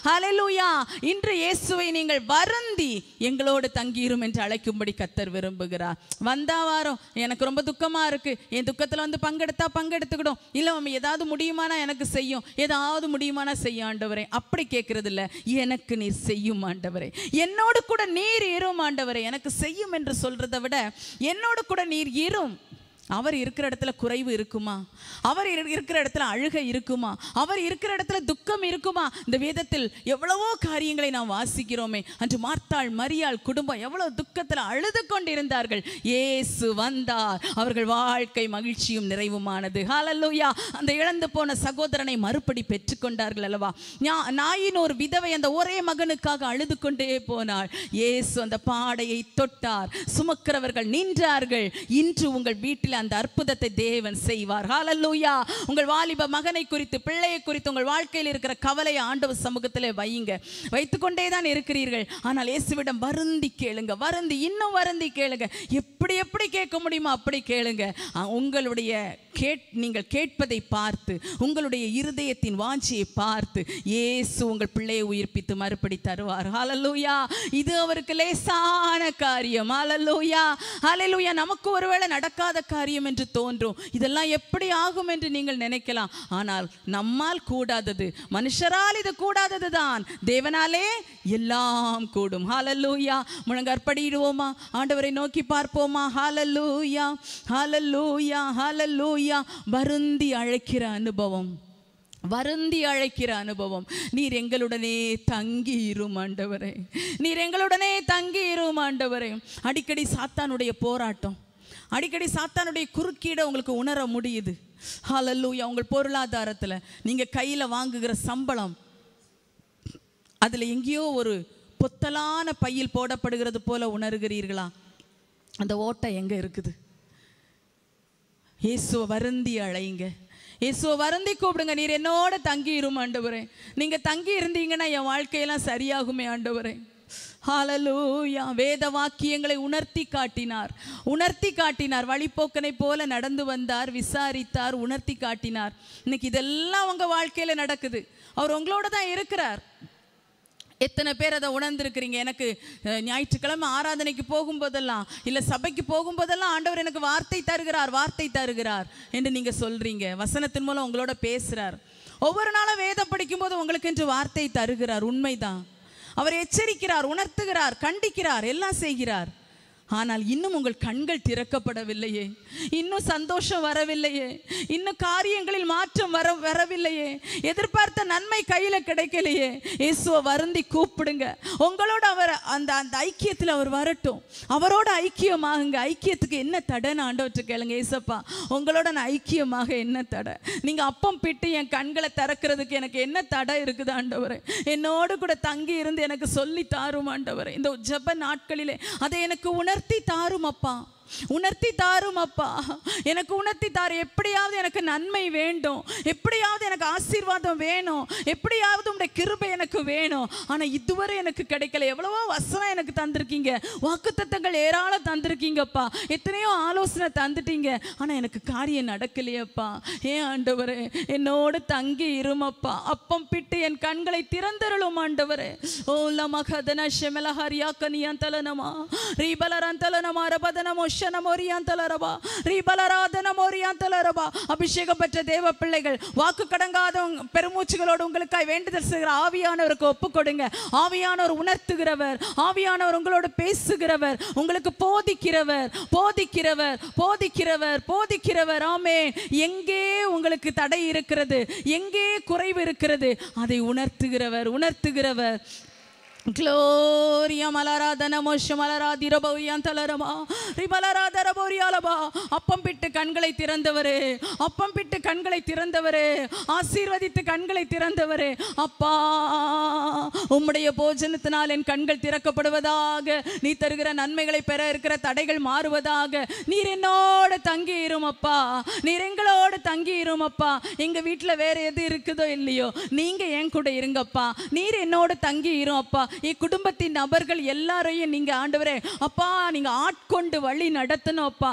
ஹாலலூயா இன்று இயேசுவை நீங்கள் வருந்தி எங்களோடு தங்கியிரும் என்று அழைக்கும்படி கத்தர் விரும்புகிறார் வந்தா வாரம் எனக்கு ரொம்ப துக்கமாக இருக்குது என் துக்கத்தில் வந்து பங்கெடுத்தா பங்கெடுத்துக்கிடும் இல்லை ஏதாவது முடியும் முடியுமானா எனக்கு செய்யும் ஏதாவது முடியுமானா செய்ய ஆண்டவரே அப்படி கேட்கறது இல்லை எனக்கு நீ செய்யும் ஆண்டவரே என்னோடு கூட நீர் இரும் ஆண்டவரே எனக்கு செய்யும் என்று சொல்றதை விட என்னோடு கூட நீர் இரும் அவர் இருக்கிற இடத்துல குறைவு இருக்குமா அவர் இருக்கிற இடத்துல அழுகை இருக்குமா அவர் இருக்கிற இடத்துல துக்கம் இருக்குமா இந்த வேதத்தில் எவ்வளவோ காரியங்களை நாம் வாசிக்கிறோமே அன்று மார்த்தாள் மரியாள் குடும்பம் எவ்வளவு துக்கத்தில் அழுது கொண்டிருந்தார்கள் ஏசு வந்தார் அவர்கள் வாழ்க்கை மகிழ்ச்சியும் நிறைவுமானது ஹாலல்லூயா அந்த இழந்து போன சகோதரனை மறுபடி பெற்றுக்கொண்டார்கள் அல்லவா நாயின் ஒரு விதவை அந்த ஒரே மகனுக்காக அழுது கொண்டே போனாள் ஏசு அந்த பாடையை தொட்டார் சுமக்கிறவர்கள் நின்றார்கள் இன்று உங்கள் வீட்டில் அந்த அற்புதத்தை தேவன் செய்வார் ஹாலல்லூயா உங்கள் வாலிப மகனை குறித்து பிள்ளையை குறித்து உங்கள் வாழ்க்கையில் இருக்கிற கவலையை ஆண்டவ சமூகத்தில் வையுங்க வைத்துக்கொண்டே தான் இருக்கிறீர்கள் ஆனால் இயேசுவிடம் வருந்தி கேளுங்க வருந்தி இன்னும் வருந்தி கேளுங்க எப்படி எப்படி கேட்க முடியுமோ அப்படி கேளுங்க உங்களுடைய கேட் நீங்கள் கேட்பதை பார்த்து உங்களுடைய இருதயத்தின் வாஞ்சியை பார்த்து இயேசு உங்கள் பிள்ளையை உயிர்ப்பித்து மறுபடி தருவார் ஹாலல்லூயா இது அவருக்கு லேசான காரியம் ஹாலல்லூயா ஹாலல்லூயா நமக்கு ஒருவேளை நடக்காத காரியம் காரியம் என்று தோன்றும் இதெல்லாம் எப்படி ஆகும் என்று நீங்கள் நினைக்கலாம் ஆனால் நம்மால் கூடாதது மனுஷரால் இது கூடாதது தான் தேவனாலே எல்லாம் கூடும் ஹாலல்லூயா முழங்கற்படியிடுவோமா ஆண்டவரை நோக்கி பார்ப்போமா ஹாலல்லூயா ஹாலல்லூயா ஹாலல்லூயா வருந்தி அழைக்கிற அனுபவம் வருந்தி அழைக்கிற அனுபவம் நீர் எங்களுடனே தங்கி இரும் ஆண்டவரே நீர் எங்களுடனே தங்கி இரும் ஆண்டவரே அடிக்கடி சாத்தானுடைய போராட்டம் அடிக்கடி சாத்தானுடைய குறுக்கீடை உங்களுக்கு உணர முடியுது ஹலல்லூயா உங்கள் பொருளாதாரத்தில் நீங்கள் கையில் வாங்குகிற சம்பளம் அதில் எங்கேயோ ஒரு பொத்தலான பையில் போடப்படுகிறது போல உணர்கிறீர்களா அந்த ஓட்டை எங்கே இருக்குது ஏசுவ வருந்தி அழைங்க ஏசுவ வருந்தி கூப்பிடுங்க நீர் என்னோட தங்கி இருமா ஆண்டவரே நீங்கள் தங்கி இருந்தீங்கன்னா என் வாழ்க்கையெல்லாம் சரியாகுமே ஆண்டவரே ஹாலலூயா வேத வாக்கியங்களை உணர்த்தி காட்டினார் உணர்த்தி காட்டினார் வழிபோக்கனை போல நடந்து வந்தார் விசாரித்தார் உணர்த்தி காட்டினார் இன்னைக்கு இதெல்லாம் உங்கள் வாழ்க்கையில் நடக்குது அவர் உங்களோட தான் இருக்கிறார் எத்தனை பேர் அதை உணர்ந்துருக்கிறீங்க எனக்கு ஞாயிற்றுக்கிழமை ஆராதனைக்கு போகும்போதெல்லாம் இல்லை சபைக்கு போகும்போதெல்லாம் ஆண்டவர் எனக்கு வார்த்தை தருகிறார் வார்த்தை தருகிறார் என்று நீங்கள் சொல்கிறீங்க வசனத்தின் மூலம் உங்களோட பேசுகிறார் ஒவ்வொரு நாளும் வேதம் படிக்கும்போது உங்களுக்கு என்று வார்த்தை தருகிறார் உண்மைதான் அவர் எச்சரிக்கிறார் உணர்த்துகிறார் கண்டிக்கிறார் எல்லாம் செய்கிறார் ஆனால் இன்னும் உங்கள் கண்கள் திறக்கப்படவில்லையே இன்னும் சந்தோஷம் வரவில்லையே இன்னும் காரியங்களில் மாற்றம் வர வரவில்லையே எதிர்பார்த்த நன்மை கையில் கிடைக்கலையே இயேசுவை வருந்தி கூப்பிடுங்க உங்களோட அவர் அந்த அந்த ஐக்கியத்தில் அவர் வரட்டும் அவரோட ஐக்கியமாகுங்க ஐக்கியத்துக்கு என்ன தடைன்னு ஆண்டவற்று கேளுங்க ஏசப்பா உங்களோட நான் ஐக்கியமாக என்ன தடை நீங்கள் அப்பம் பிட்டு என் கண்களை திறக்கிறதுக்கு எனக்கு என்ன தடை இருக்குது ஆண்டவர் என்னோடு கூட தங்கி இருந்து எனக்கு சொல்லி தாரும் ஆண்டவர் இந்த ஜப நாட்களிலே அதை எனக்கு உணர் உயர்த்தி தாரும் அப்பா உணர்த்தி தாரும் அப்பா எனக்கு உணர்த்தி தாரு எப்படியாவது எனக்கு நன்மை வேண்டும் எப்படியாவது எனக்கு ஆசீர்வாதம் வேணும் எப்படியாவது உடைய கிருபை எனக்கு வேணும் ஆனால் இதுவரை எனக்கு கிடைக்கல எவ்வளவோ வசனம் எனக்கு தந்திருக்கீங்க வாக்குத்தத்தங்கள் ஏராளம் தந்திருக்கீங்கப்பா எத்தனையோ ஆலோசனை தந்துட்டீங்க ஆனால் எனக்கு காரியம் நடக்கலையப்பா ஏன் ஆண்டவர் என்னோடு தங்கி இருமப்பா அப்பம் பிட்டு என் கண்களை திறந்தருளும் ஆண்டவர் ஓ லமகதன ஷெமலஹரியா கனியான் தலனமா ரீபலரன் தலனமா ரபதனமோ ரபஷன மோரியாந்தல ரீபலராதன மோரியாந்தல அபிஷேகம் பெற்ற தேவ பிள்ளைகள் வாக்கு கடங்காத பெருமூச்சுகளோடு உங்களுக்காக வேண்டுதல் செய்கிற ஆவியானவருக்கு ஒப்பு கொடுங்க ஆவியானவர் உணர்த்துகிறவர் ஆவியானவர் உங்களோடு பேசுகிறவர் உங்களுக்கு போதிக்கிறவர் போதிக்கிறவர் போதிக்கிறவர் போதிக்கிறவர் ஆமே எங்கே உங்களுக்கு தடை இருக்கிறது எங்கே குறைவு இருக்கிறது அதை உணர்த்துகிறவர் உணர்த்துகிறவர் గ్లోరియా మలరాధనమోష మలరాధిరబౌయాంతలరమా రిబలరాధరబౌరియాలబా அப்பம் பிட்டு கண்களை திறந்தவரே அப்பம் பிட்டு கண்களை திறந்தவரு ஆசீர்வதித்து கண்களை திறந்தவரு அப்பா உம்முடைய போஜனத்தினால் என் கண்கள் திறக்கப்படுவதாக நீ தருகிற நன்மைகளை பெற இருக்கிற தடைகள் மாறுவதாக நீர் என்னோட தங்கி இருமப்பா நீர் எங்களோடு தங்கி இருமப்பா எங்க வீட்டில் வேற எது இருக்குதோ இல்லையோ நீங்க என் கூட இருங்கப்பா நீர் என்னோட தங்கி அப்பா குடும்பத்தின் நபர்கள் எல்லாரையும் நீங்க ஆண்டவரே அப்பா நீங்க ஆட்கொண்டு வழி நடத்தணும் அப்பா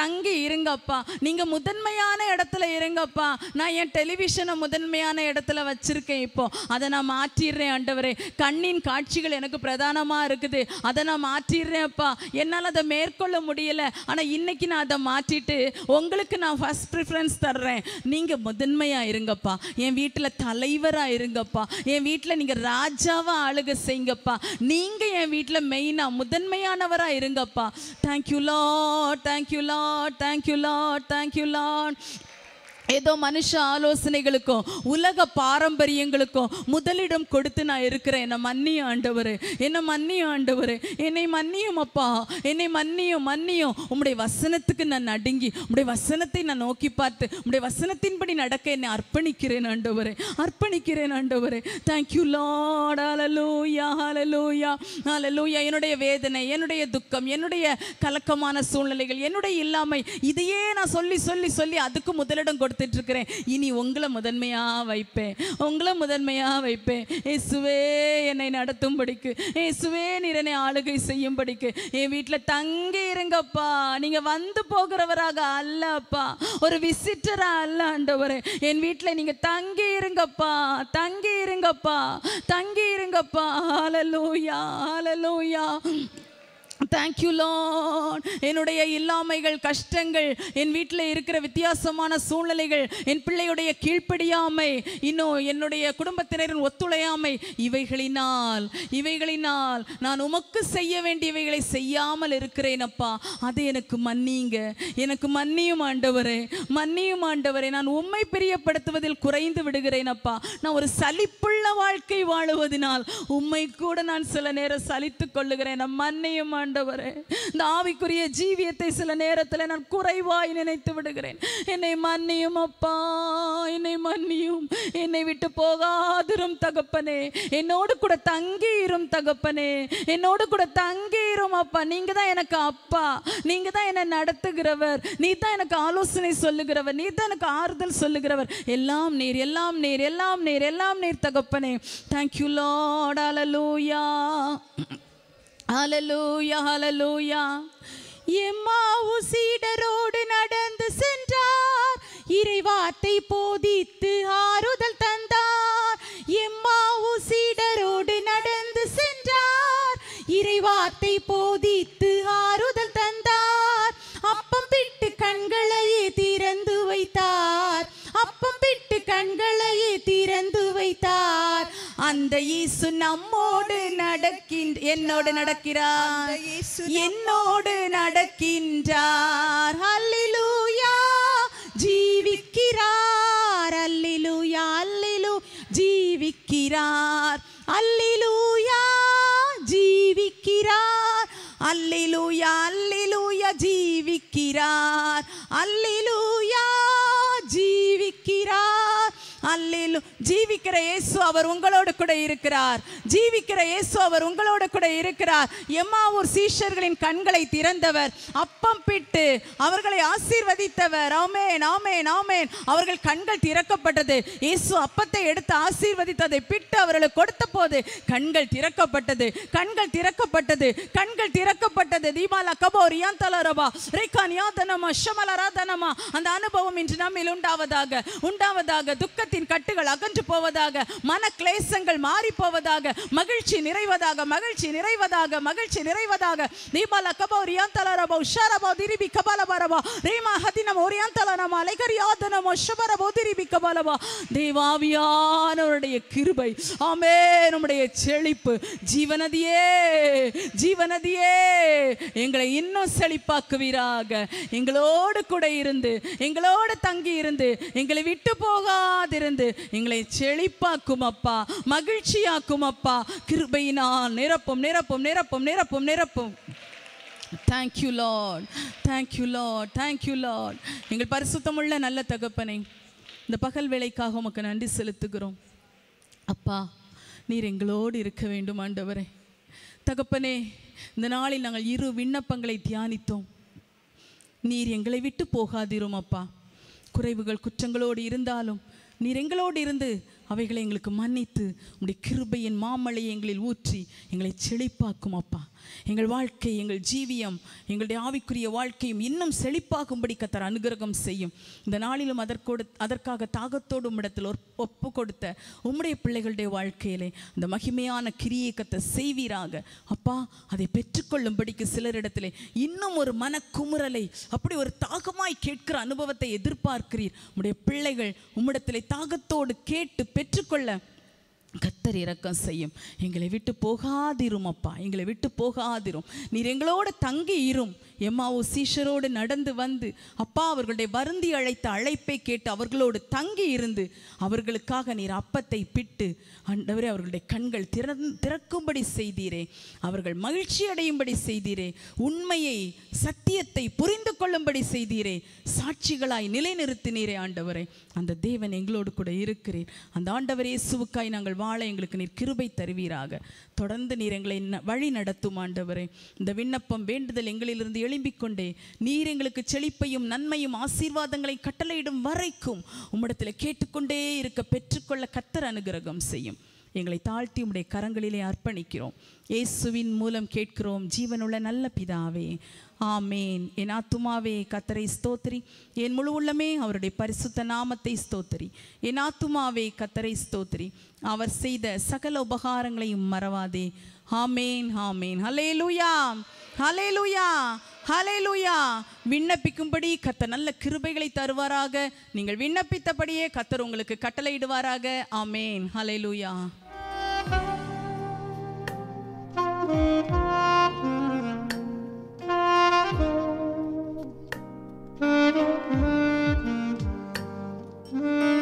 தங்கி இருங்கப்பா நீங்க முதன்மையான இடத்துல இருங்கப்பா நான் என் டெலிவிஷனை முதன்மையான இடத்துல வச்சிருக்கேன் இப்போ அதை நான் மாற்றிடுறேன் ஆண்டவரே கண்ணின் காட்சிகள் எனக்கு பிரதானமா இருக்குது அதை நான் மாற்றிடுறேன் அப்பா என்னால் அதை மேற்கொள்ள முடியல ஆனால் இன்னைக்கு நான் அதை மாற்றிட்டு உங்களுக்கு நான் ஃபர்ஸ்ட் ப்ரிஃபரன்ஸ் தர்றேன் நீங்க முதன்மையா இருங்கப்பா என் வீட்டில் தலைவராக இருங்கப்பா என் வீட்டில் நீங்க ராஜாவா ஆளுக செய் செய்யுங்கப்பா நீங்க என் வீட்டில் மெயினா முதன்மையானவரா இருங்கப்பா thank you Lord thank you Lord thank you Lord thank you Lord ஏதோ மனுஷ ஆலோசனைகளுக்கும் உலக பாரம்பரியங்களுக்கும் முதலிடம் கொடுத்து நான் இருக்கிறேன் என்னை மன்னி ஆண்டவர் என்னை மன்னி ஆண்டவர் என்னை மன்னியும் அப்பா என்னை மன்னியும் மன்னியும் உம்முடைய வசனத்துக்கு நான் நடுங்கி உம்முடைய வசனத்தை நான் நோக்கி பார்த்து உம்முடைய வசனத்தின்படி நடக்க என்னை அர்ப்பணிக்கிறேன் ஆண்டவர் அர்ப்பணிக்கிறேன் ஆண்டவர் தேங்க்யூ லார்ட் அலலூயா அலலூயா அலலூயா என்னுடைய வேதனை என்னுடைய துக்கம் என்னுடைய கலக்கமான சூழ்நிலைகள் என்னுடைய இல்லாமை இதையே நான் சொல்லி சொல்லி சொல்லி அதுக்கு முதலிடம் கொடுத்து கொடுத்துட்டு இருக்கிறேன் இனி உங்களை முதன்மையாக வைப்பேன் உங்களை முதன்மையாக வைப்பேன் சுவே என்னை நடத்தும்படிக்கு ஏ சுவே என்னை ஆளுகை செய்யும்படிக்கு என் வீட்டில் தங்கி இருங்கப்பா நீங்கள் வந்து போகிறவராக அல்ல அப்பா ஒரு விசிட்டராக அல்ல ஆண்டவர் என் வீட்டில் நீங்கள் தங்கி இருங்கப்பா தங்கி இருங்கப்பா தங்கி இருங்கப்பா ஆலலூயா ஆலலூயா தேங்க்யூ லான் என்னுடைய இல்லாமைகள் கஷ்டங்கள் என் வீட்டில் இருக்கிற வித்தியாசமான சூழ்நிலைகள் என் பிள்ளையுடைய கீழ்ப்படியாமை இன்னும் என்னுடைய குடும்பத்தினரின் ஒத்துழையாமை இவைகளினால் இவைகளினால் நான் உமக்கு செய்ய வேண்டியவைகளை செய்யாமல் இருக்கிறேன் அப்பா அது எனக்கு மன்னிங்க எனக்கு மன்னியும் ஆண்டவரே மன்னியும் ஆண்டவரே நான் உண்மை பிரியப்படுத்துவதில் குறைந்து விடுகிறேன் அப்பா நான் ஒரு சலிப்புள்ள வாழ்க்கை வாழுவதனால் உண்மை கூட நான் சில நேரம் சலித்து கொள்ளுகிறேன் மன்னியும் ஆண்டவரே இந்த ஆவிக்குரிய ஜீவியத்தை சில நேரத்தில் நான் குறைவாய் நினைத்து விடுகிறேன் என்னை மன்னியும் அப்பா என்னை மன்னியும் என்னை விட்டு போகாதிரும் தகப்பனே என்னோடு கூட தங்கியிரும் தகப்பனே என்னோடு கூட தங்கியிரும் அப்பா நீங்க தான் எனக்கு அப்பா நீங்க தான் என்னை நடத்துகிறவர் நீ தான் எனக்கு ஆலோசனை சொல்லுகிறவர் நீ தான் எனக்கு ஆறுதல் சொல்லுகிறவர் எல்லாம் நீர் எல்லாம் நீர் எல்லாம் நீர் எல்லாம் நீர் தகப்பனே தேங்க்யூ லார்ட் அலலூயா எம்மாவு சீடரோடு நடந்து சென்றார் இறைவாத்தை போதித்து ஆறுதல் தந்தார் எம்மாவு சீடரோடு நடந்து சென்றார் இறைவாத்தை போதித்து ஆறுதல் தந்தார் அப்பம் பிட்டு கண்களையே திறந்து வைத்தார் அப்பம் விட்டு கண்களை திறந்து வைத்தார் அந்த இயேசு நம்மோடு நடக்கின்ற என்னோடு நடக்கிறார் என்னோடு நடக்கின்றார் அல்லிலூயா ஜீவிக்கிறார் அல்லிலூயா அல்லிலு ஜீவிக்கிறார் அல்லிலூயா ஜீவிக்கிறார் அல்லிலூயா அல்லிலூயா ஜீவிக்கிறார் அல்லிலூயா ജീവിக்கிறா அல்லேலு ஜீவிக்கிற இயேசு அவர் உங்களோடு கூட இருக்கிறார் ஜீவிக்கிற இயேசு அவர் உங்களோடு கூட இருக்கிறார் எம்மாவூர் சீஷர்களின் கண்களை திறந்தவர் அப்பம் பிட்டு அவர்களை ஆசீர்வதித்தவர் ஆமேன் ஆமேன் ஆமேன் அவர்கள் கண்கள் திறக்கப்பட்டது இயேசு அப்பத்தை எடுத்து ஆசீர்வதித்ததை பிட்டு அவர்களை கொடுத்த போது கண்கள் திறக்கப்பட்டது கண்கள் திறக்கப்பட்டது கண்கள் திறக்கப்பட்டது தீபாலா கபோ ரியாந்தலரபா ரேகான் யாதனமா ஷமலராதனமா அந்த அனுபவம் இன்று நம்மில் உண்டாவதாக உண்டாவதாக துக்கத்தில் பாவத்தின் கட்டுகள் அகன்று போவதாக மன கிளேசங்கள் மாறி போவதாக மகிழ்ச்சி நிறைவதாக மகிழ்ச்சி நிறைவதாக மகிழ்ச்சி நிறைவதாக தீபால கபோ ரியாந்தலரபோ உஷாரபோ திரிபி கபாலபரபோ ரீமா ஹதினம் ஒரியாந்தலனமா லைகரியாதனமோ ஷபரபோ திரிபி கபாலபோ தேவாவியானவருடைய கிருபை ஆமே நம்முடைய செழிப்பு ஜீவனதியே ஜீவனதியே எங்களை இன்னும் செழிப்பாக்குவீராக எங்களோடு கூட இருந்து எங்களோடு தங்கி இருந்து எங்களை விட்டு போகாது திறந்து எங்களை செழிப்பாக்கும் அப்பா மகிழ்ச்சியாக்கும் அப்பா கிருபையினால் நிரப்பும் நிரப்பும் நிரப்பும் நிரப்பும் நிரப்பும் thank you Lord thank you Lord thank you Lord எங்கள் பரிசுத்தமுள்ள நல்ல தகப்பனை இந்த பகல் வேலைக்காக உமக்கு நன்றி செலுத்துகிறோம் அப்பா நீர் எங்களோடு இருக்க வேண்டும் ஆண்டவரே தகப்பனே இந்த நாளில் நாங்கள் இரு விண்ணப்பங்களை தியானித்தோம் நீர் எங்களை விட்டு போகாதிரும் அப்பா குறைவுகள் குற்றங்களோடு இருந்தாலும் நீர் எங்களோடு இருந்து அவைகளை எங்களுக்கு மன்னித்து உங்களுடைய கிருபையின் மாமலையை எங்களில் ஊற்றி எங்களை செழிப்பாக்கும் அப்பா எங்கள் வாழ்க்கை எங்கள் ஜீவியம் எங்களுடைய ஆவிக்குரிய வாழ்க்கையும் இன்னும் செழிப்பாகும்படி கத்தர் அனுகிரகம் செய்யும் இந்த நாளிலும் அதற்கோடு அதற்காக தாகத்தோடு உம்மிடத்தில் ஒப்பு கொடுத்த உம்முடைய பிள்ளைகளுடைய வாழ்க்கையிலே அந்த மகிமையான கிரியக்கத்தை செய்வீராக அப்பா அதை பெற்றுக்கொள்ளும்படிக்கு சிலரிடத்திலே இன்னும் ஒரு மனக்குமுறலை அப்படி ஒரு தாகமாய் கேட்கிற அனுபவத்தை எதிர்பார்க்கிறீர் உம்முடைய பிள்ளைகள் உம்மிடத்திலே தாகத்தோடு கேட்டு பெற்றுக்கொள்ள கத்தர் இரக்கம் செய்யும் எங்களை விட்டு போகாதிரும் அப்பா எங்களை விட்டு போகாதிரும் நீர் எங்களோட தங்கி இரும் எம்மாவோ சீஷரோடு நடந்து வந்து அப்பா அவர்களுடைய வருந்தி அழைத்த அழைப்பை கேட்டு அவர்களோடு தங்கி இருந்து அவர்களுக்காக நீர் அப்பத்தை பிட்டு அண்டவரே அவர்களுடைய கண்கள் திறந் திறக்கும்படி செய்தீரே அவர்கள் மகிழ்ச்சி அடையும்படி செய்தீரே உண்மையை சத்தியத்தை புரிந்து கொள்ளும்படி செய்தீரே சாட்சிகளாய் நிலைநிறுத்தினீரே ஆண்டவரே அந்த தேவன் எங்களோடு கூட இருக்கிறேன் அந்த ஆண்டவரே சுவுக்காய் நாங்கள் வாழ எங்களுக்கு நீர் கிருபை தருவீராக தொடர்ந்து நீர் எங்களை வழி நடத்தும் ஆண்டவரே இந்த விண்ணப்பம் வேண்டுதல் எங்களிலிருந்து எழும்பிக்கொண்டே நீர் எங்களுக்கு செழிப்பையும் நன்மையும் ஆசீர்வாதங்களை கட்டளையிடும் வரைக்கும் உம்மிடத்தில் கேட்டுக்கொண்டே இருக்க பெற்றுக்கொள்ள கத்தர் அனுகிரகம் செய்யும் எங்களை தாழ்த்தி உடைய கரங்களிலே அர்ப்பணிக்கிறோம் இயேசுவின் மூலம் கேட்கிறோம் ஜீவனுள்ள நல்ல பிதாவே ஆமேன் என் ஆத்துமாவே கத்தரை ஸ்தோத்திரி என் முழு உள்ளமே அவருடைய பரிசுத்த நாமத்தை ஸ்தோத்திரி என் ஆத்துமாவே கத்தரை ஸ்தோத்திரி அவர் செய்த சகல உபகாரங்களையும் மறவாதே ஆமேன் ஹாமேன் ஹலே லூயா ஹலே லூயா ஹலே லூயா விண்ணப்பிக்கும்படி கத்த நல்ல கிருபைகளை தருவாராக நீங்கள் விண்ணப்பித்தபடியே கத்தர் உங்களுக்கு கட்டளையிடுவாராக ஆமேன் ஹலே லூயா Mm-hmm.